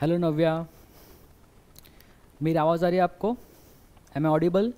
Hello नव्या मेरी आवाज़ आ रही है आपको am audible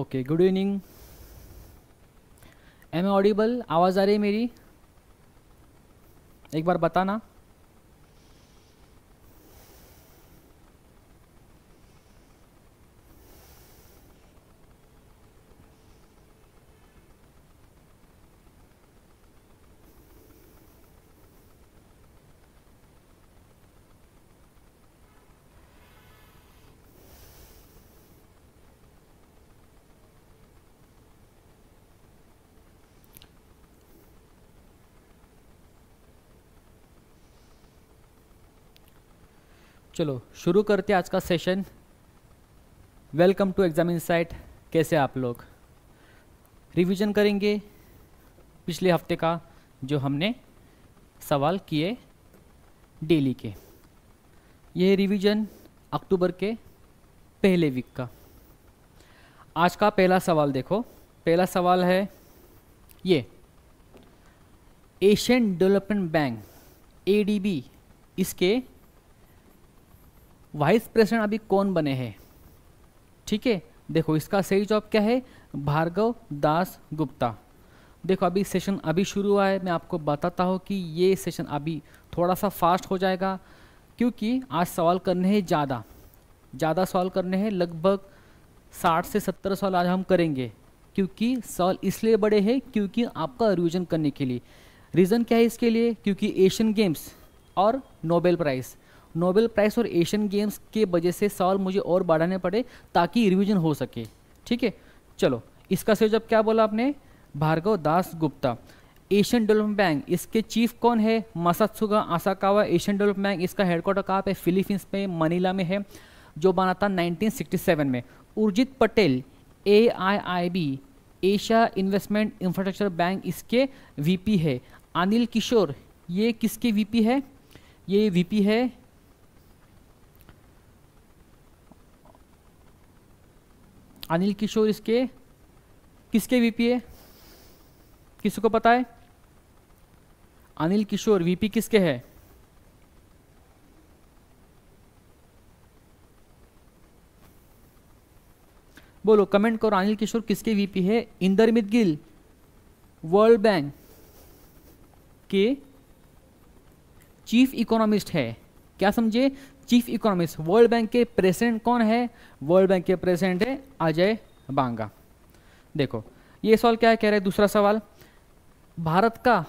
okay good evening am audible आवाज़ आ रही है मेरी एक बार बताना चलो शुरू करते आज का session welcome to exam insight कैसे आप लोग रिवीजन करेंगे पिछले हफ्ते का जो हमने सवाल किए डेली के यह रिवीजन अक्टूबर के पहले वीक का आज का पहला सवाल देखो पहला सवाल है ये एशियन डेवलपमेंट बैंक एडीबी इसके वाइस प्रेसिडेंट अभी कौन बने हैं ठीक है देखो इसका सही जॉब क्या है भार्गव दास गुप्ता देखो अभी सेशन अभी शुरू हुआ है मैं आपको बताता हूँ कि ये सेशन अभी थोड़ा सा फास्ट हो जाएगा क्योंकि आज सवाल करने हैं ज़्यादा ज़्यादा सवाल करने हैं लगभग साठ से सत्तर सवाल आज हम करेंगे क्योंकि सवाल इसलिए बड़े हैं क्योंकि आपका रिविजन करने के लिए रीज़न क्या है इसके लिए क्योंकि एशियन गेम्स और नोबेल प्राइज़ नोबेल प्राइज़ और एशियन गेम्स के वजह से सवाल मुझे और बढ़ाने पड़े ताकि रिविजन हो सके ठीक है चलो इसका जब क्या बोला आपने Bhargav Das Gupta Asian Development Bank इसके चीफ कौन है Masatsugu Asakawa Asian Development Bank इसका हेडक्वार्टर कहाँ पे फिलीपींस में मनीला में है जो बना था 1967 में Urjit Patel A I I B Asia Investment Infrastructure Bank इसके वीपी है अनिल किशोर ये किसके वीपी है ये वीपी है अनिल किशोर इसके किसके वीपी है किसको पता है अनिल किशोर वीपी किसके है बोलो कमेंट करो अनिल किशोर किसके वीपी है इंदरमित गिल वर्ल्ड बैंक के चीफ इकोनॉमिस्ट है क्या समझे चीफ इकोनॉमिस्ट वर्ल्ड बैंक के प्रेसिडेंट कौन है वर्ल्ड बैंक के प्रेसिडेंट है अजय बांगा देखो ये सवाल क्या है कह रहे हैं दूसरा सवाल भारत का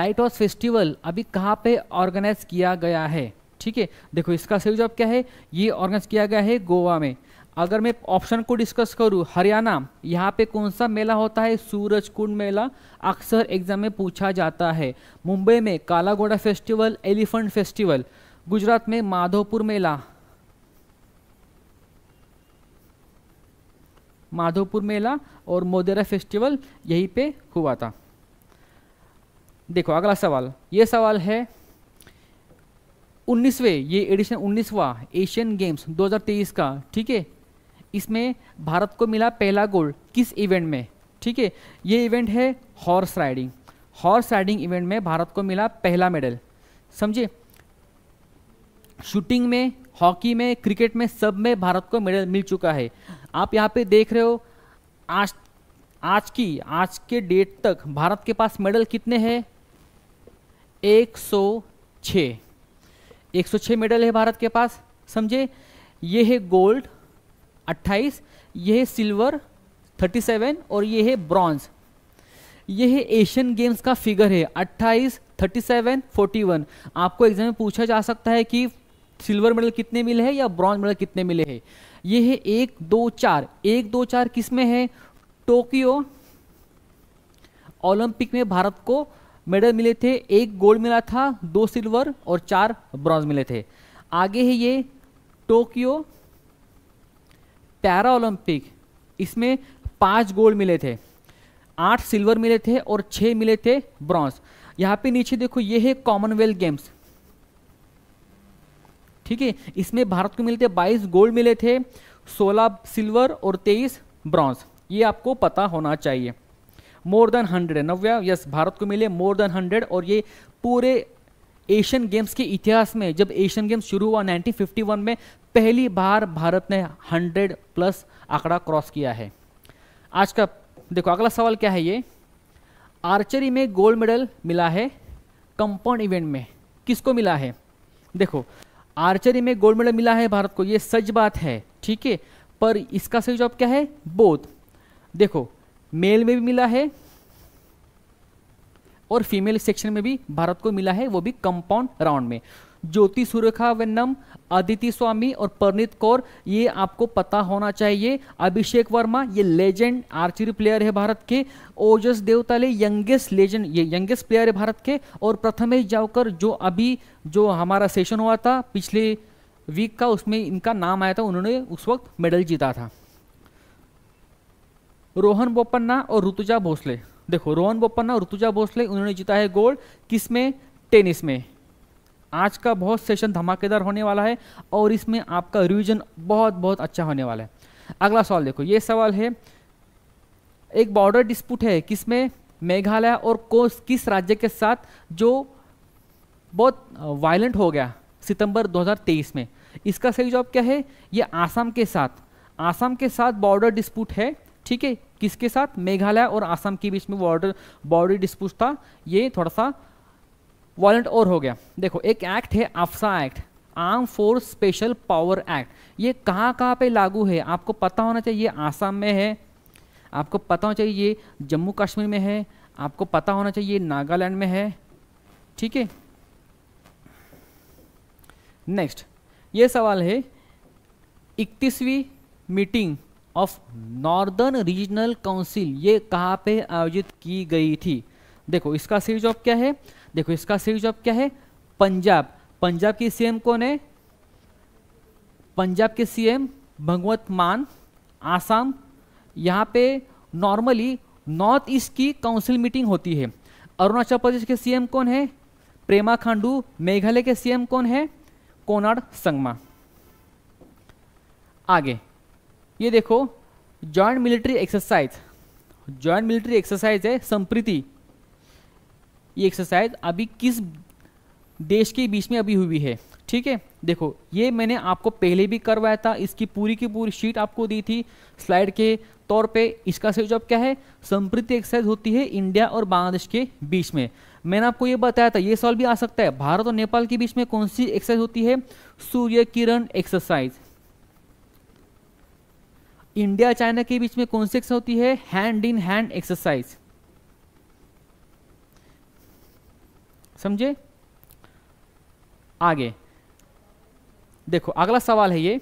लाइट हाउस फेस्टिवल अभी कहाँ पे ऑर्गेनाइज किया गया है ठीक है देखो इसका सही जवाब क्या है ये ऑर्गेनाइज किया गया है गोवा में अगर मैं ऑप्शन को डिस्कस करूँ हरियाणा यहाँ पे कौन सा मेला होता है सूरज कुंड मेला अक्सर एग्जाम में पूछा जाता है मुंबई में काला घोड़ा फेस्टिवल एलिफेंट फेस्टिवल गुजरात में माधोपुर मेला माधोपुर मेला और मोदेरा फेस्टिवल यहीं पे हुआ था देखो अगला सवाल ये सवाल है उन्नीसवे ये एडिशन उन्नीसवा एशियन गेम्स 2023 का ठीक है इसमें भारत को मिला पहला गोल्ड किस इवेंट में ठीक है ये इवेंट है horse riding horse riding event में भारत को मिला पहला मेडल समझे शूटिंग में हॉकी में क्रिकेट में सब में भारत को मेडल मिल चुका है आप यहाँ पे देख रहे हो आज आज की आज के डेट तक भारत के पास मेडल कितने हैं एक सौ एक सौ मेडल है भारत के पास समझे ये है गोल्ड 28 ये है सिल्वर 37 और ये है ब्रॉन्ज ये है एशियन गेम्स का फिगर है 28, 37, 41 आपको एग्जाम में पूछा जा सकता है कि सिल्वर मेडल कितने मिले हैं या ब्रॉन्ज मेडल कितने मिले हैं ये है एक दो चार एक दो चार किस में है टोक्यो ओलंपिक में भारत को मेडल मिले थे एक गोल्ड मिला था दो सिल्वर और चार ब्रॉन्ज मिले थे आगे है ये टोक्यो पैरा ओलंपिक इसमें पांच गोल्ड मिले थे आठ सिल्वर मिले थे और छह मिले थे ब्रॉन्ज यहां पे नीचे देखो ये है कॉमनवेल्थ गेम्स ठीक है इसमें भारत को मिलते 22 गोल्ड मिले थे 16 सिल्वर और 23 ब्रॉन्ज ये आपको पता होना चाहिए more than hundred Navya yes Bharat को मिले मोर देन हंड्रेड और ये पूरे एशियन गेम्स के इतिहास में जब एशियन गेम्स शुरू हुआ 1951 में पहली बार भारत ने 100 प्लस आंकड़ा क्रॉस किया है आज का देखो अगला सवाल क्या है ये आर्चरी में गोल्ड मेडल मिला है कंपाउंड इवेंट में किसको मिला है देखो आर्चरी में गोल्ड मेडल मिला है भारत को ये सच बात है ठीक है पर इसका सही जवाब क्या है बोध देखो मेल में भी मिला है और फीमेल सेक्शन में भी भारत को मिला है वो भी कंपाउंड राउंड में ज्योति सुरेखा वेन्नम अदिति स्वामी और परनीत कौर ये आपको पता होना चाहिए अभिषेक वर्मा ये लेजेंड आर्चरी प्लेयर है भारत के ओजस देवताले यंगेस्ट लेजेंड ये यंगेस्ट प्लेयर है भारत के और प्रथम जाकर जो अभी जो हमारा सेशन हुआ था पिछले वीक का उसमें इनका नाम आया था उन्होंने उस वक्त मेडल जीता था रोहन बोपन्ना और ऋतुजा भोसले देखो रोहन बोपन्ना और ऋतुजा भोसले उन्होंने जीता है गोल्ड किस में टेनिस में आज का बहुत सेशन धमाकेदार होने वाला है और इसमें आपका रिविजन बहुत बहुत अच्छा होने वाला है अगला सवाल देखो ये सवाल है एक बॉर्डर डिस्प्यूट है किसमें मेघालय और कोस किस राज्य के साथ जो बहुत वायलेंट हो गया सितंबर 2023 में इसका सही जवाब क्या है ये आसाम के साथ आसाम के साथ बॉर्डर डिस्प्यूट है ठीक है किसके साथ मेघालय और आसाम के बीच में बॉर्डर बॉर्डर डिस्प्यूट था ये थोड़ा सा वॉलेंट और हो गया देखो एक एक्ट है AFSPA act arm force special power act ये कहाँ कहाँ पे लागू है आपको पता होना चाहिए आसाम में है आपको पता होना चाहिए ये जम्मू कश्मीर में है आपको पता होना चाहिए नागालैंड में है ठीक है नेक्स्ट ये सवाल है इकतीसवीं meeting of Northern Regional Council ये कहाँ पे आयोजित की गई थी देखो इसका सीरीज ऑफ क्या है देखो इसका सिटी जॉब क्या है पंजाब पंजाब की सीएम कौन है पंजाब के सीएम भगवत मान आसाम यहाँ पे नॉर्मली नॉर्थ ईस्ट की काउंसिल मीटिंग होती है अरुणाचल प्रदेश के सीएम कौन है प्रेमा खांडू मेघालय के सीएम कौन है कोनाड संगमा आगे ये देखो joint military exercise joint military exercise है संप्रीति ये एक्सरसाइज अभी किस देश के बीच में अभी हुई है ठीक है देखो ये मैंने आपको पहले भी करवाया था इसकी पूरी की पूरी शीट आपको दी थी स्लाइड के तौर पे इसका सही जॉब क्या है संप्रति एक्सरसाइज होती है इंडिया और बांग्लादेश के बीच में मैंने आपको ये बताया था ये सवाल भी आ सकता है भारत और नेपाल के बीच में कौन सी एक्सरसाइज होती है Surya Kiran exercise India China के बीच में कौन सी एक्सरसाइज होती है हैंड इन हैंड एक्सरसाइज समझे आगे देखो अगला सवाल है ये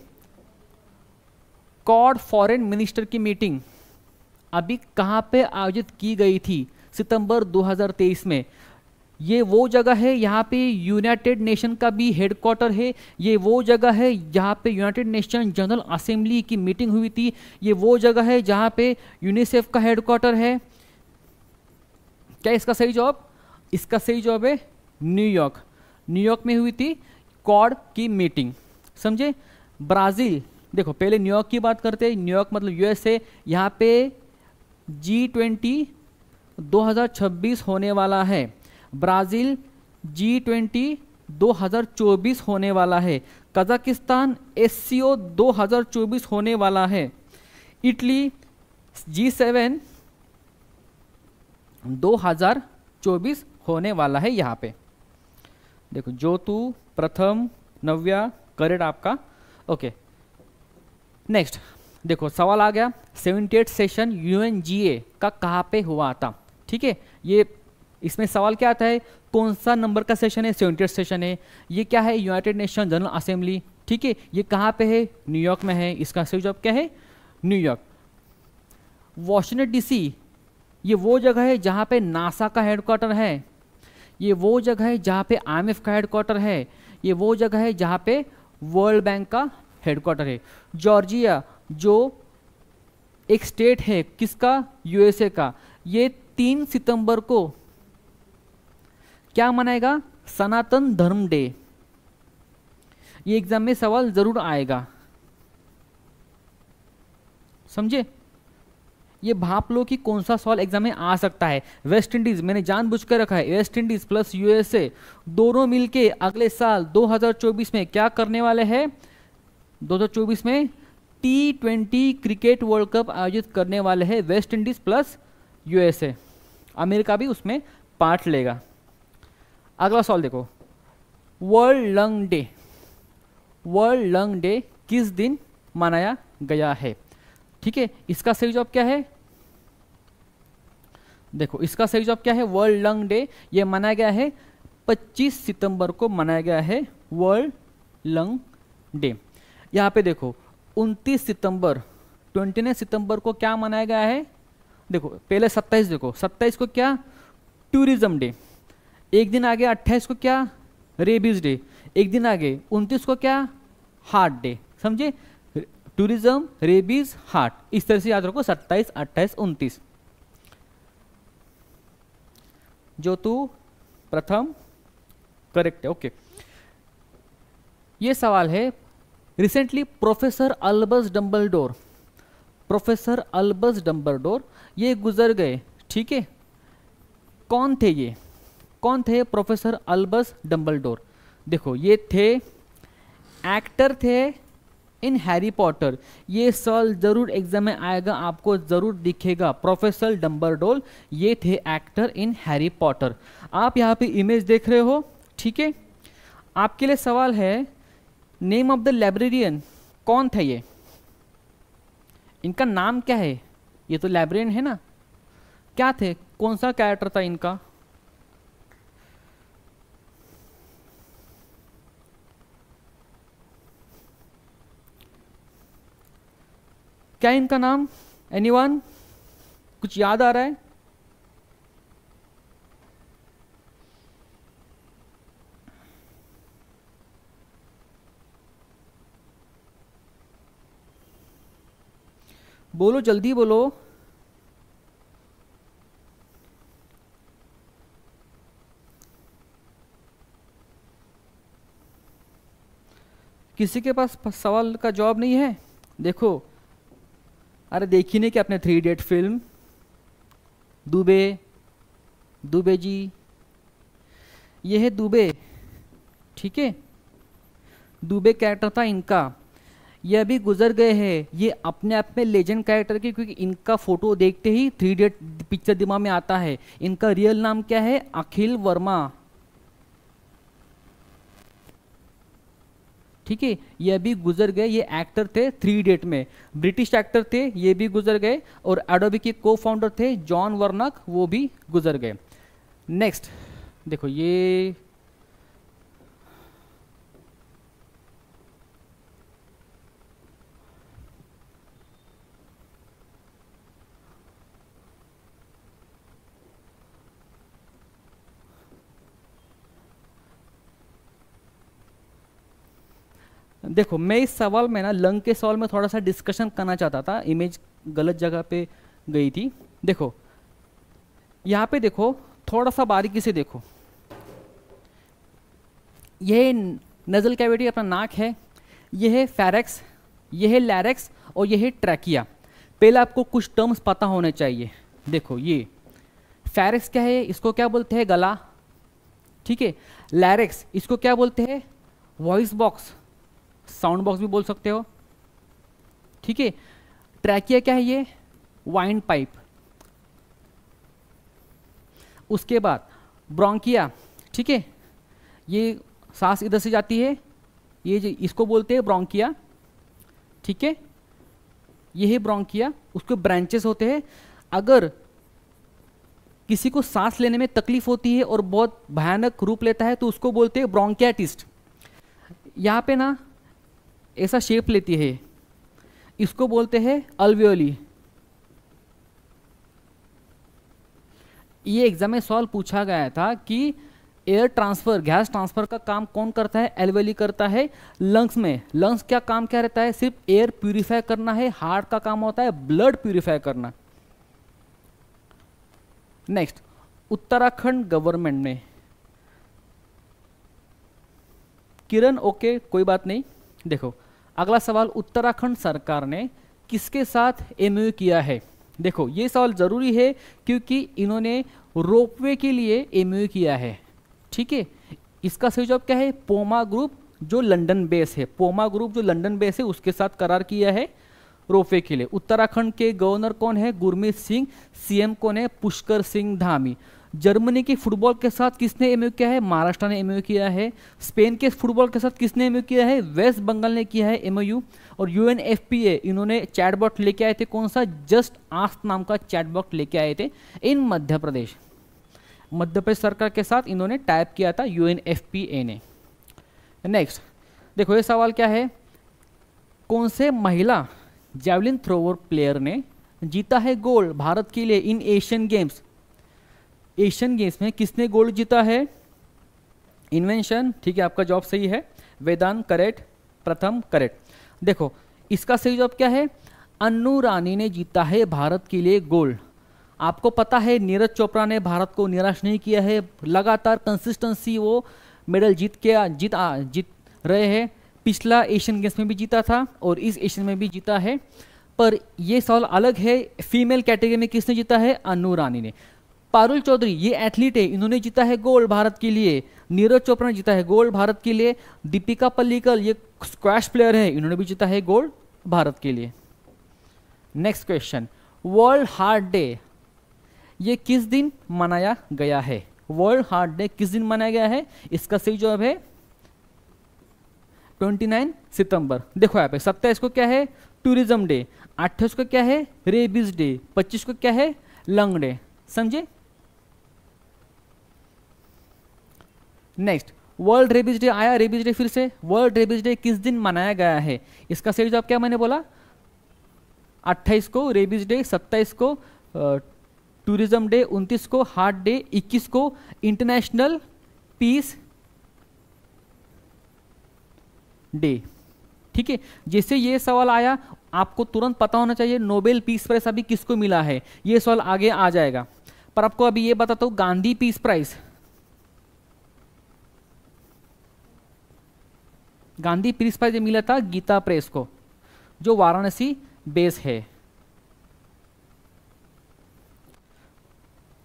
कॉड फॉरेन मिनिस्टर की मीटिंग अभी कहां पे आयोजित की गई थी सितंबर 2023 में ये वो जगह है यहाँ पे यूनाइटेड नेशन का भी हेडक्वार्टर है ये वो जगह है जहाँ पे यूनाइटेड नेशन जनरल असेंबली की मीटिंग हुई थी ये वो जगह है जहाँ पे यूनिसेफ का हेडक्वार्टर है क्या इसका सही जवाब इसका सही जवाब है न्यूयॉर्क न्यूयॉर्क में हुई थी कॉड की मीटिंग समझे ब्राज़ील देखो पहले न्यूयॉर्क की बात करते हैं न्यूयॉर्क मतलब यूएसए यहाँ पे जी ट्वेंटी दो होने वाला है ब्राज़ील जी ट्वेंटी 2024 होने वाला है कजाकिस्तान एस सी होने वाला है इटली जी सेवन 2024 होने वाला है यहाँ पे देखो ज्योतु प्रथम नव्या करेड आपका ओके नेक्स्ट देखो सवाल आ गया सेवेंटी एट सेशन यू का कहाँ पे हुआ था ठीक है ये इसमें सवाल क्या आता है कौन सा नंबर का सेशन है सेवेंटी सेशन है ये क्या है यूनाइटेड नेशन जनरल असेंबली ठीक है ये कहाँ पे है न्यूयॉर्क में है इसका सही जवाब क्या है न्यूयॉर्क वॉशिंगटन डीसी ये वो जगह है जहाँ पे नासा का हेडक्वार्टर है ये वो जगह है जहाँ पे आई का हेडक्वार्टर है ये वो जगह है जहाँ पे वर्ल्ड बैंक का हेडक्वार्टर है जॉर्जिया जो एक स्टेट है किसका यूएसए का ये तीन सितंबर को क्या मनाएगा सनातन धर्म डे ये एग्जाम में सवाल जरूर आएगा समझे ये भाप लो कि कौन सा सवाल एग्जाम में आ सकता है वेस्ट इंडीज़ मैंने जानबूझकर रखा है वेस्ट इंडीज़ प्लस यूएसए दोनों मिलके अगले साल 2024 में क्या करने वाले हैं 2024 में T twenty cricket world Cup आयोजित करने वाले हैं West Indies plus USA America भी उसमें पार्ट लेगा अगला सवाल देखो World Lung Day World Lung Day किस दिन मनाया गया है ठीक है इसका सही जवाब क्या है देखो इसका सही जवाब क्या है वर्ल्ड लंग डे ये मनाया गया है 25 सितंबर को मनाया गया है वर्ल्ड लंग डे यहाँ पे देखो 29 सितंबर 29 सितंबर को क्या मनाया गया है देखो पहले 27 देखो 27 को क्या टूरिज्म डे एक दिन आगे 28 को क्या रेबीज डे एक दिन आगे 29 को क्या हार्ट डे समझे टूरिज्म रेबीज हार्ट इस तरह से याद रखो 27, 28, 29 जो तू प्रथम करेक्ट है ओके ये सवाल है recently professor Albus Dumbledore professor Albus Dumbledore ये गुजर गए ठीक है कौन थे ये कौन थे प्रोफेसर अल्बस डम्बलडोर देखो ये थे एक्टर थे इन हैरी पॉटर ये साल जरूर एग्जाम में आएगा आपको जरूर दिखेगा प्रोफेसर डम्बरडोल ये थे एक्टर इन हैरी पॉटर आप यहाँ पे इमेज देख रहे हो ठीक है आपके लिए सवाल है नेम ऑफ द लाइब्रेरियन कौन था ये इनका नाम क्या है ये तो लाइब्रेरियन है ना क्या थे कौन सा कैरेक्टर था इनका क्या है इनका नाम एनीवन कुछ याद आ रहा है बोलो जल्दी बोलो किसी के पास सवाल का जवाब नहीं है देखो अरे देखी नहीं कि आपने three idiot film Dubey Dubey ji ये है दुबे ठीक है दुबे कैरेक्टर था इनका ये अभी गुजर गए हैं ये अपने आप में लेजेंड कैरेक्टर के क्योंकि इनका फोटो देखते ही थ्री डेट पिक्चर दिमाग में आता है इनका रियल नाम क्या है अखिल वर्मा ठीक है ये भी गुजर गए ये एक्टर थे थ्री डेट में ब्रिटिश एक्टर थे ये भी गुजर गए और एडोबी के को फाउंडर थे जॉन वर्नक वो भी गुजर गए नेक्स्ट देखो ये देखो मैं इस सवाल में ना लंग के सवाल में थोड़ा सा डिस्कशन करना चाहता था इमेज गलत जगह पे गई थी देखो यहाँ पे देखो थोड़ा सा बारीकी से देखो यह नज़ल कैविटी अपना नाक है यह है फेरेक्स यह है लैरेक्स और यह है ट्रैकिया पहले आपको कुछ टर्म्स पता होने चाहिए देखो ये फेरेक्स क्या है इसको क्या बोलते हैं गला ठीक है लैरेक्स इसको क्या बोलते हैं वॉइस बॉक्स साउंड बॉक्स भी बोल सकते हो ठीक है ट्रैकिया क्या है ये वाइंड पाइप उसके बाद ब्रोंकिया ठीक है ये सांस इधर से जाती है ये इसको बोलते हैं ब्रोंकिया ठीक है ये है ब्रोंकिया उसके ब्रांचेस होते हैं अगर किसी को सांस लेने में तकलीफ होती है और बहुत भयानक रूप लेता है तो उसको बोलते हैं ब्रोंकियाटिस्ट यहाँ पे ना ऐसा शेप लेती है इसको बोलते हैं अल्वियोली ये एग्जाम में सवाल पूछा गया था कि एयर ट्रांसफर गैस ट्रांसफर का काम कौन करता है एलवेली करता है लंग्स में लंग्स क्या काम क्या रहता है सिर्फ एयर प्यूरिफाई करना है हार्ट का काम होता है ब्लड प्यूरिफाई करना नेक्स्ट उत्तराखंड गवर्नमेंट ने किरण ओके कोई बात नहीं देखो अगला सवाल उत्तराखंड सरकार ने किसके साथ एम किया है देखो ये सवाल ज़रूरी है क्योंकि इन्होंने रोपवे के लिए एम किया है ठीक है इसका सही जवाब क्या है पोमा ग्रुप जो लंदन बेस है पोमा ग्रुप जो लंदन बेस है उसके साथ करार किया है रोपवे के लिए उत्तराखंड के गवर्नर कौन है गुरमीत सिंह सीएम कौन है पुष्कर सिंह धामी जर्मनी के फुटबॉल के साथ किसने एम किया है महाराष्ट्र ने एम किया है स्पेन के फुटबॉल के साथ किसने एम किया है वेस्ट बंगाल ने किया है एमओयू और यू इन्होंने चैटबॉट लेके आए थे कौन सा जस्ट आस्ट नाम का चैटबॉट लेके आए थे इन मध्य प्रदेश मध्य प्रदेश सरकार के साथ इन्होंने टाइप किया था यू ने नेक्स्ट देखो ये सवाल क्या है कौन से महिला जैवलिन थ्रोवर प्लेयर ने जीता है गोल्ड भारत के लिए in Asian Games Asian Games में किसने गोल्ड जीता है इन्वेंशन ठीक है आपका जॉब सही है वेदांत करेट प्रथम करेट देखो इसका सही जॉब क्या है अनु रानी ने जीता है भारत के लिए गोल्ड आपको पता है नीरज चोपड़ा ने भारत को निराश नहीं किया है लगातार कंसिस्टेंसी वो मेडल जीत के जीत आ, जीत रहे हैं पिछला एशियन गेम्स में भी जीता था और इस एशियन में भी जीता है पर यह सवाल अलग है फीमेल कैटेगरी में किसने जीता है अनु रानी ने पारुल चौधरी ये एथलीट है इन्होंने जीता है गोल्ड भारत के लिए नीरज चोपड़ा ने जीता है गोल्ड भारत के लिए दीपिका पल्लीकल ये स्क्वैश प्लेयर है इन्होंने भी जीता है गोल्ड भारत के लिए next question World Heart Day ये किस दिन मनाया गया है वर्ल्ड हार्ट डे किस दिन मनाया गया है इसका सही जवाब है 29 सितंबर देखो यहाँ पे सत्ताईस को क्या है टूरिज्म डे अट्ठाईस को क्या है रेबीज डे पच्चीस को क्या है लंग डे समझे नेक्स्ट वर्ल्ड रेबीज डे आया रेबीज डे फिर से वर्ल्ड रेबीज डे किस दिन मनाया गया है इसका सही जवाब क्या मैंने बोला 28 को रेबीज डे 27 को टूरिज्म डे 29 को हार्ट डे 21 को इंटरनेशनल पीस डे ठीक है जैसे ये सवाल आया आपको तुरंत पता होना चाहिए नोबेल पीस प्राइस अभी किसको मिला है ये सवाल आगे आ जाएगा पर आपको अभी ये बताता हूँ Gandhi Peace Prize Gandhi Peace Prize मिला था गीता प्रेस को जो वाराणसी बेस है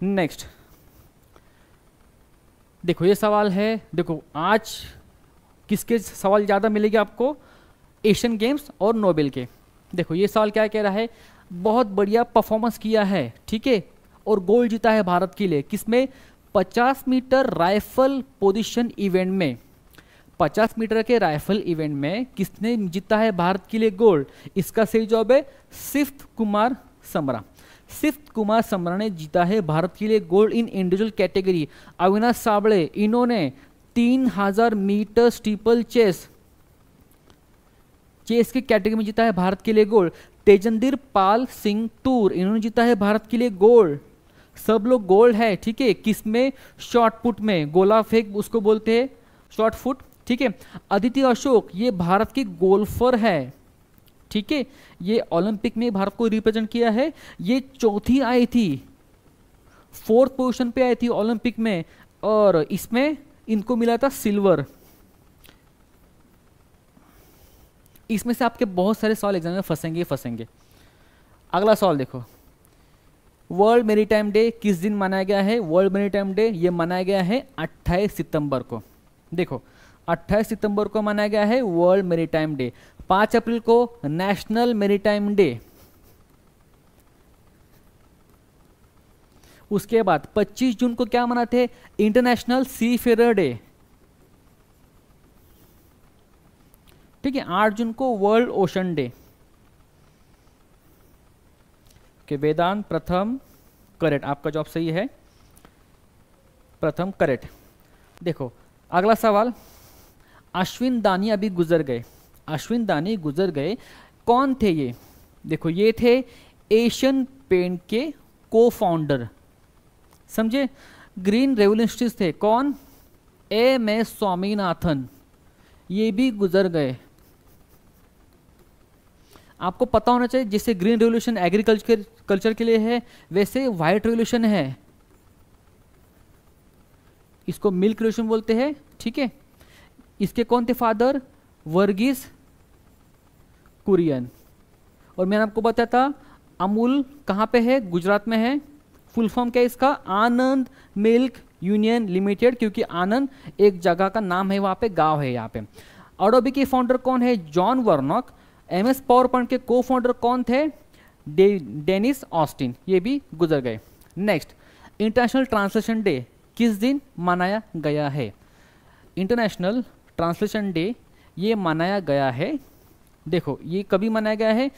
नेक्स्ट देखो ये सवाल है देखो आज किसके सवाल ज़्यादा मिलेंगे आपको एशियन गेम्स और नोबेल के देखो ये सवाल क्या कह रहा है बहुत बढ़िया परफॉर्मेंस किया है ठीक है और गोल्ड जीता है भारत के लिए किसमें 50 मीटर राइफल पोजीशन इवेंट में 50 मीटर के राइफल इवेंट में किसने जीता है भारत के लिए गोल्ड इसका सही जवाब है सिफ्त कुमार समरा सिफ्त कुमार समरा ने जीता है भारत के लिए gold in individual category Avinash Sable इन्होंने 3000 मीटर स्टीपल चेस चेस की कैटेगरी में जीता है भारत के लिए गोल्ड तेजंदीर पाल सिंह टूर इन्होंने जीता है भारत के लिए गोल्ड सब लोग गोल्ड है ठीक है किस में शॉर्ट पुट में गोला फेक उसको बोलते हैं शॉर्ट फुट ठीक है अदिति अशोक ये भारत की गोल्फर है ठीक है ये ओलंपिक में भारत को रिप्रेजेंट किया है ये चौथी आई थी फोर्थ पोजिशन पे आई थी ओलंपिक में और इसमें इनको मिला था सिल्वर इसमें से आपके बहुत सारे सवाल एग्जाम में फंसेंगे फंसेंगे अगला सवाल देखो वर्ल्ड मेरी टाइम डे किस दिन मनाया गया है वर्ल्ड मेरी टाइम डे ये मनाया गया है 28 सितंबर को देखो अट्ठाईस सितंबर को मनाया गया है वर्ल्ड मेरीटाइम डे 5 अप्रैल को नेशनल मेरीटाइम डे उसके बाद 25 जून को क्या मनाते हैं इंटरनेशनल सी फेयर डे ठीक है 8 जून को वर्ल्ड ओशन डे के वेदांत प्रथम करेट आपका जॉब सही है प्रथम करेट देखो अगला सवाल अश्विन दानी अभी गुजर गए अश्विन दानी गुजर गए कौन थे ये देखो ये थे एशियन पेंट के को फाउंडर समझे ग्रीन रेवल्यूशनिस्ट थे कौन एम एस स्वामीनाथन ये भी गुजर गए आपको पता होना चाहिए जैसे ग्रीन रेवल्यूशन एग्रीकल्चर कल्चर के लिए है वैसे व्हाइट रेवल्यूशन है इसको मिल्क रेवल्यूशन बोलते हैं ठीक है इसके कौन थे फादर वर्गीस कुरियन और मैंने आपको बताया था अमूल कहाँ पे है गुजरात में है फुल फॉर्म क्या है इसका आनंद मिल्क यूनियन लिमिटेड क्योंकि आनंद एक जगह का नाम है वहाँ पे गांव है यहाँ पे अडोबी के फाउंडर कौन है John Warnock M S power point के को फाउंडर कौन थे डेनिस ऑस्टिन ये भी गुजर गए नेक्स्ट इंटरनेशनल ट्रांसलेशन डे किस दिन मनाया गया है इंटरनेशनल ट्रांसलेशन डे ये मनाया गया है देखो ये कभी मनाया गया है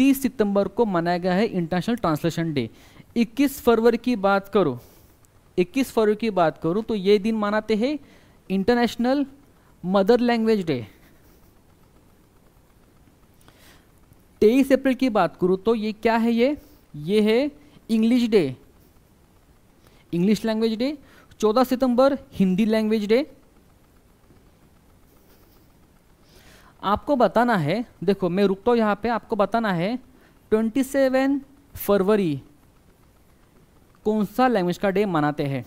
30 सितंबर को मनाया गया है इंटरनेशनल ट्रांसलेशन डे 21 फरवरी की बात करो 21 फरवरी की बात करो तो ये दिन मनाते हैं इंटरनेशनल मदर लैंग्वेज डे तेईस अप्रैल की बात करूँ तो ये क्या है ये ये है English day English language day 14 सितंबर हिंदी लैंग्वेज डे आपको बताना है देखो मैं रुकता हूँ यहाँ पे आपको बताना है 27 फरवरी कौन सा लैंग्वेज का डे मनाते हैं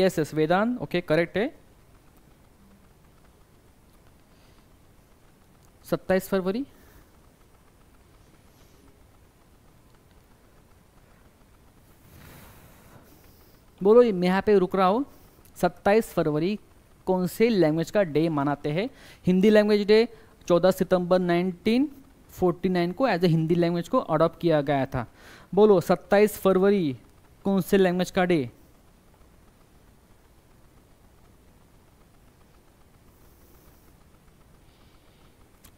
yes yes Vedant okay correct है सत्ताईस फरवरी बोलो मैं यहाँ पे रुक रहा हूँ सत्ताईस फरवरी कौन से लैंग्वेज का डे मनाते हैं हिंदी लैंग्वेज डे 14 सितंबर 1949 को एज ए हिंदी लैंग्वेज को अडॉप्ट किया गया था बोलो 27 फरवरी कौन से लैंग्वेज का डे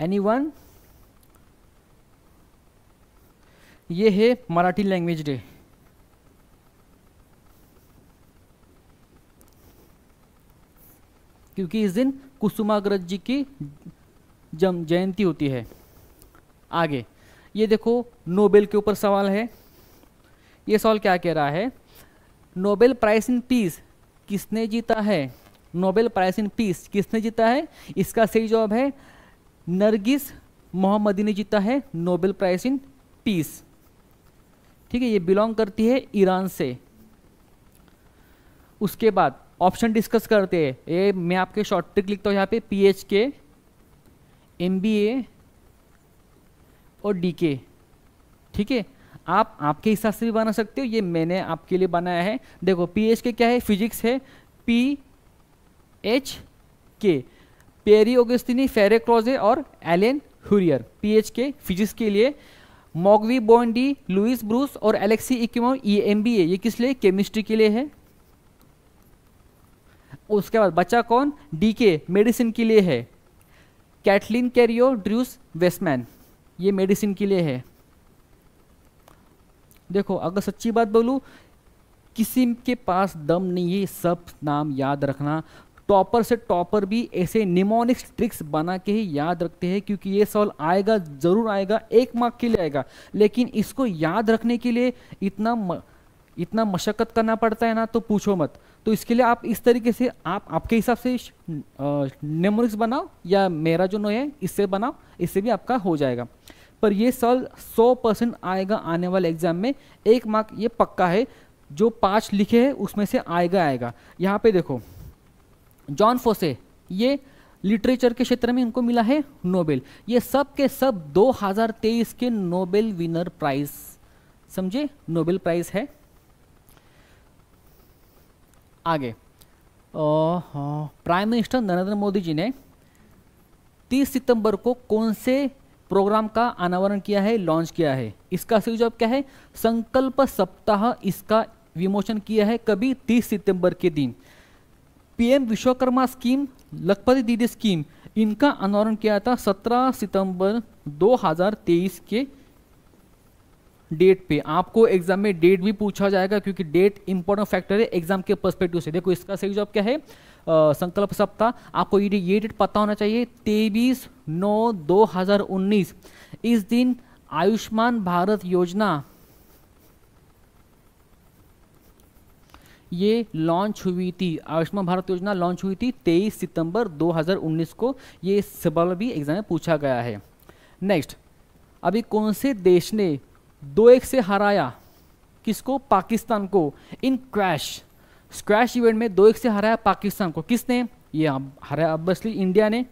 एनी वन ये है मराठी लैंग्वेज डे क्योंकि इस दिन कुसुमाग्रज जी की जन्म जयंती होती है आगे ये देखो नोबेल के ऊपर सवाल है ये सवाल क्या कह रहा है नोबेल प्राइज इन पीस किसने जीता है नोबेल प्राइज इन पीस किसने जीता है इसका सही जवाब है नरगिस मोहम्मदी ने जीता है नोबेल प्राइज इन पीस ठीक है ये बिलोंग करती है ईरान से उसके बाद ऑप्शन डिस्कस करते हैं ये मैं आपके शॉर्ट ट्रिक लिखता हूँ यहाँ पे P H K M B A और डी के ठीक है आप आपके हिसाब से भी बना सकते हो ये मैंने आपके लिए बनाया है देखो पी एच के क्या है फिजिक्स है P H K Pierre Agostini Ferenc Krausz और Anne L'Huillier H K physics के लिए मॉगवी बॉन्डी लुइस ब्रूस और Alexei Ekimov E M B A ये किस लिए केमिस्ट्री के लिए है उसके बाद बच्चा कौन डीके मेडिसिन के लिए है कैटलिन कैरियो ड्रूस वेस्टमैन ये मेडिसिन के लिए है देखो अगर सच्ची बात बोलूँ किसी के पास दम नहीं है सब नाम याद रखना टॉपर से टॉपर भी ऐसे निमोनिक्स ट्रिक्स बना के ही याद रखते हैं क्योंकि ये सवाल आएगा ज़रूर आएगा एक मार्क के लिए आएगा लेकिन इसको याद रखने के लिए इतना म, इतना मशक्क़त करना पड़ता है ना तो पूछो मत तो इसके लिए आप इस तरीके से आप आपके हिसाब से नेमोरिक्स बनाओ या मेरा जो नो है इससे बनाओ इससे भी आपका हो जाएगा पर ये सवाल 100 परसेंट आएगा आने वाले एग्जाम में एक मार्क ये पक्का है जो पाँच लिखे हैं उसमें से आएगा आएगा यहाँ पे देखो जॉन फोसे ये लिटरेचर के क्षेत्र में इनको मिला है नोबेल ये सब के सब 2023 के नोबेल विनर प्राइज समझे नोबेल प्राइज है आगे प्राइम मिनिस्टर नरेंद्र मोदी जी ने 30 सितंबर को कौन से प्रोग्राम का अनावरण किया है लॉन्च किया है इसका सही जवाब क्या है संकल्प सप्ताह इसका विमोचन किया है कभी 30 सितंबर के दिन पीएम विश्वकर्मा स्कीम लखपति दीदी स्कीम इनका अनावरण किया था 17 सितंबर 2023 के डेट पे आपको एग्जाम में डेट भी पूछा जाएगा क्योंकि डेट इंपॉर्टेंट फैक्टर है एग्जाम के पर्सपेक्टिव से देखो इसका सही जवाब क्या है आ, संकल्प सप्ताह आपको ये ये डेट पता होना चाहिए तेईस नौ उन्नीस इस दिन आयुष्मान भारत योजना ये लॉन्च हुई थी आयुष्मान भारत योजना लॉन्च हुई थी 23 सितंबर 2019 को ये सवाल भी एग्जाम में पूछा गया है नेक्स्ट अभी कौन से देश ने दो एक से हराया किसको पाकिस्तान को इन क्रैश स्क्रैश इवेंट में दो एक से हराया पाकिस्तान को किसने ये हराया ऑब्वियसली इंडिया ने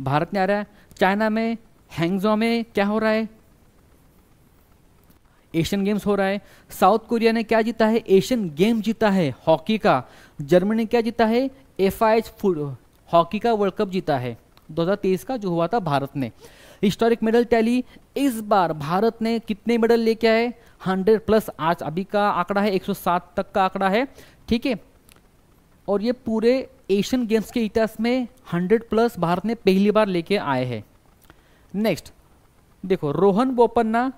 भारत ने हराया चाइना में हैंगजो में क्या हो रहा है एशियन गेम्स हो रहा है साउथ कोरिया ने क्या जीता है एशियन गेम जीता है हॉकी का जर्मनी क्या जीता है एफ आई हॉकी का वर्ल्ड कप जीता है 2023 का जो हुआ था भारत ने हिस्टोरिक मेडल टैली इस बार भारत ने कितने मेडल लेके आए 100 प्लस आज अभी का आंकड़ा है 107 तक का आंकड़ा है ठीक है और ये पूरे एशियन गेम्स के इतिहास में 100 प्लस भारत ने पहली बार लेके आए हैं नेक्स्ट देखो रोहन बोपन्ना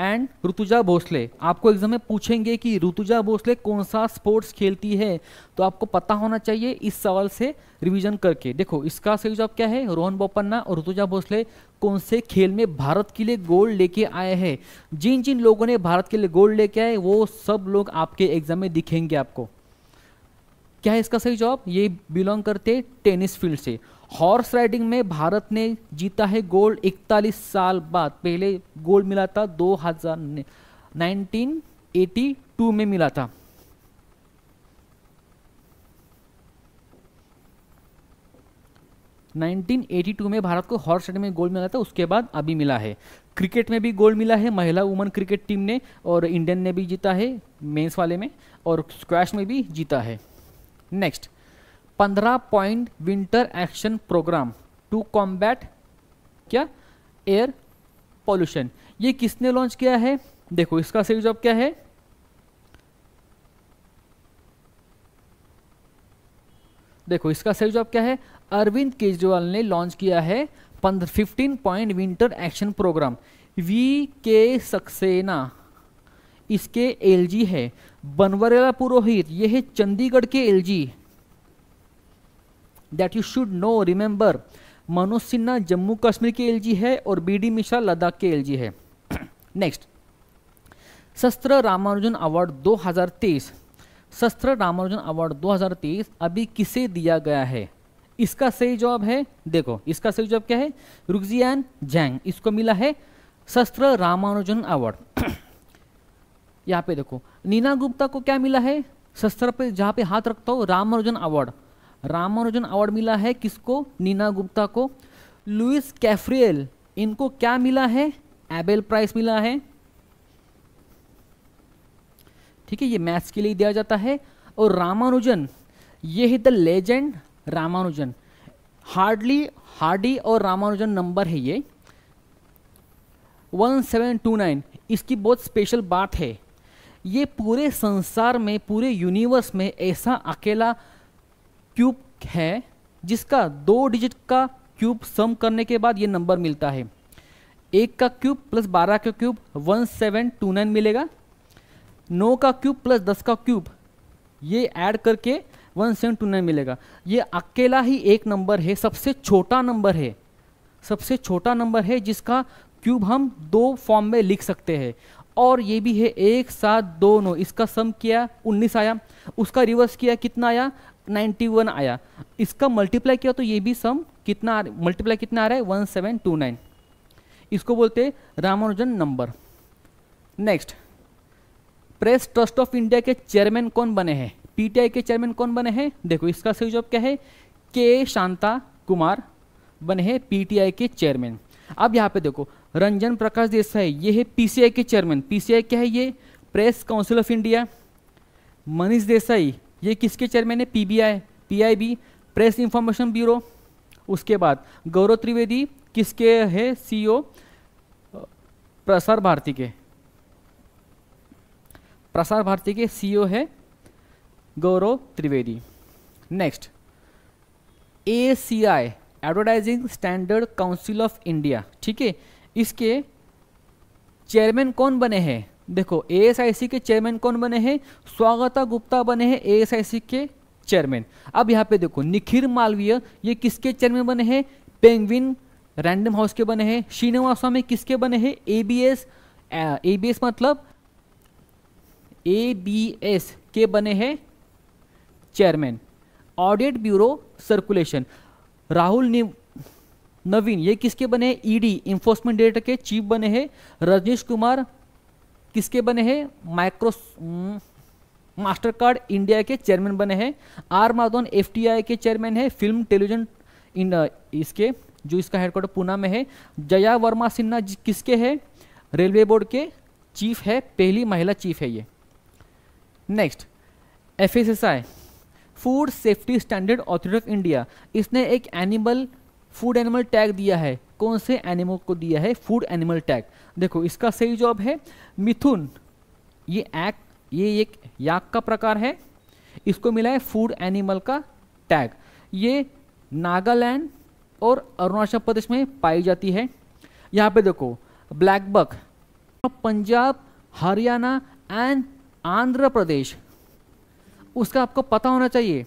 एंड ऋतुजा भोसले आपको एग्जाम में पूछेंगे कि ऋतुजा भोसले कौन सा स्पोर्ट्स खेलती है तो आपको पता होना चाहिए इस सवाल से रिवीजन करके देखो इसका सही जवाब क्या है रोहन बोपन्ना और ऋतुजा भोसले कौन से खेल में भारत के लिए गोल्ड लेके आए हैं जिन जिन लोगों ने भारत के लिए गोल्ड लेके आए वो सब लोग आपके एग्जाम में दिखेंगे आपको क्या है इसका सही जवाब ये बिलोंग करते टेनिस फील्ड से हॉर्स राइडिंग में भारत ने जीता है गोल्ड 41 साल बाद पहले गोल्ड मिला था 2000 1982 में मिला था नाइनटीन एटी टू में भारत को हॉर्स राइडिंग में गोल्ड मिला था उसके बाद अभी मिला है क्रिकेट में भी गोल्ड मिला है महिला वुमन क्रिकेट टीम ने और इंडियन ने भी जीता है मेंस वाले में और स्क्वैश में भी जीता है नेक्स्ट पंद्रह point winter action programme to combat क्या एयर पॉल्यूशन ये किसने लॉन्च किया है देखो इसका सही जवाब क्या है देखो इसका सही जवाब क्या है अरविंद केजरीवाल ने लॉन्च किया है पंद्रह fifteen point winter action programme V K Saxena इसके एलजी है बनवरेला पुरोहित यह है चंडीगढ़ के LG that you should know remember Manoj Sinha Jammu Kashmir के एलजी है और बी डी मिश्रा लद्दाख के एलजी है नेक्स्ट शस्त्र रामानुजन अवार्ड 2023 शस्त्र रामानुजन अवार्ड 2023 अभी किसे दिया गया है इसका सही जवाब है देखो इसका सही जवाब क्या है रुगजियान जैंग इसको मिला है शस्त्र रामानुजन अवार्ड यहाँ पे देखो नीना गुप्ता को क्या मिला है शस्त्र पे जहाँ पे हाथ रखता हो रामानुजन अवार्ड रामानुजन अवार्ड मिला है किसको नीना गुप्ता को लुइस कैफ्रियल इनको क्या मिला है एबेल प्राइस मिला है ठीक है ये मैथ्स के लिए दिया जाता है और रामानुजन ये है the legend Ramanujan hardly Hardy और रामानुजन नंबर है ये 1729 इसकी बहुत स्पेशल बात है ये पूरे संसार में पूरे यूनिवर्स में ऐसा अकेला क्यूब है जिसका दो डिजिट का क्यूब सम करने के बाद ये नंबर मिलता है एक का क्यूब प्लस बारह का cube one seven two nine मिलेगा नौ का क्यूब प्लस दस का क्यूब ये ऐड करके वन सेवन टू नाइन मिलेगा ये अकेला ही एक नंबर है सबसे छोटा नंबर है सबसे छोटा नंबर है जिसका क्यूब हम दो फॉर्म में लिख सकते हैं और ये भी है एक सात दो नौ इसका सम किया उन्नीस आया उसका रिवर्स किया कितना आया 191 आया इसका मल्टीप्लाई किया तो ये भी सम कितना मल्टीप्लाई कितना आ रहा है 1729 इसको बोलते हैं Ramanujan number next press trust of India के चेयरमैन कौन बने हैं पीटीआई के चेयरमैन कौन बने हैं देखो इसका सही जवाब क्या है के शांता कुमार बने हैं पीटीआई के चेयरमैन अब यहां पे देखो रंजन प्रकाश देसाई ये है पीसीआई के चेयरमैन पीसीआई क्या है ये press council of India Manish Desai ये किसके चेयरमैन है PBI PIB press information bureau उसके बाद गौरव त्रिवेदी किसके है सीईओ e प्रसार भारती के प्रसार भारती के सीईओ e है Gaurav Trivedi next A C I advertising standard council of India ठीक है इसके चेयरमैन कौन बने हैं देखो एएसआईसी के चेयरमैन कौन बने हैं स्वागता गुप्ता बने हैं एएसआईसी के चेयरमैन अब यहाँ पे देखो निखिर मालवीय ये किसके चेयरमैन बने हैं पेंगविन रैंडम हाउस के बने हैं श्रीनिवास स्वामी किसके बने हैं एबीएस एबीएस मतलब एबीएस के बने हैं chairman audit bureau circulation Rahul Naveen ये किसके बने हैं ईडी इन्फोर्समेंट डायरेक्टर के चीफ बने हैं रजनीश कुमार किसके बने हैं माइक्रो मास्टर कार्ड इंडिया के चेयरमैन बने हैं आर माधवन एफ के चेयरमैन है फिल्म टेलीविजन इन इसके जो इसका हेडक्वार्टर पूना में है जया वर्मा सिन्हा किसके है रेलवे बोर्ड के चीफ है पहली महिला चीफ है ये next F food safety standard authority of India इसने एक एनिमल फूड एनिमल टैग दिया है कौन से एनिमल को दिया है फूड एनिमल टैग देखो इसका सही जवाब है मिथुन ये एक ये एक याक का प्रकार है इसको मिला है फूड एनिमल का टैग ये नागालैंड और अरुणाचल प्रदेश में पाई जाती है यहाँ पे देखो black buck Punjab Haryana and Andhra Pradesh उसका आपको पता होना चाहिए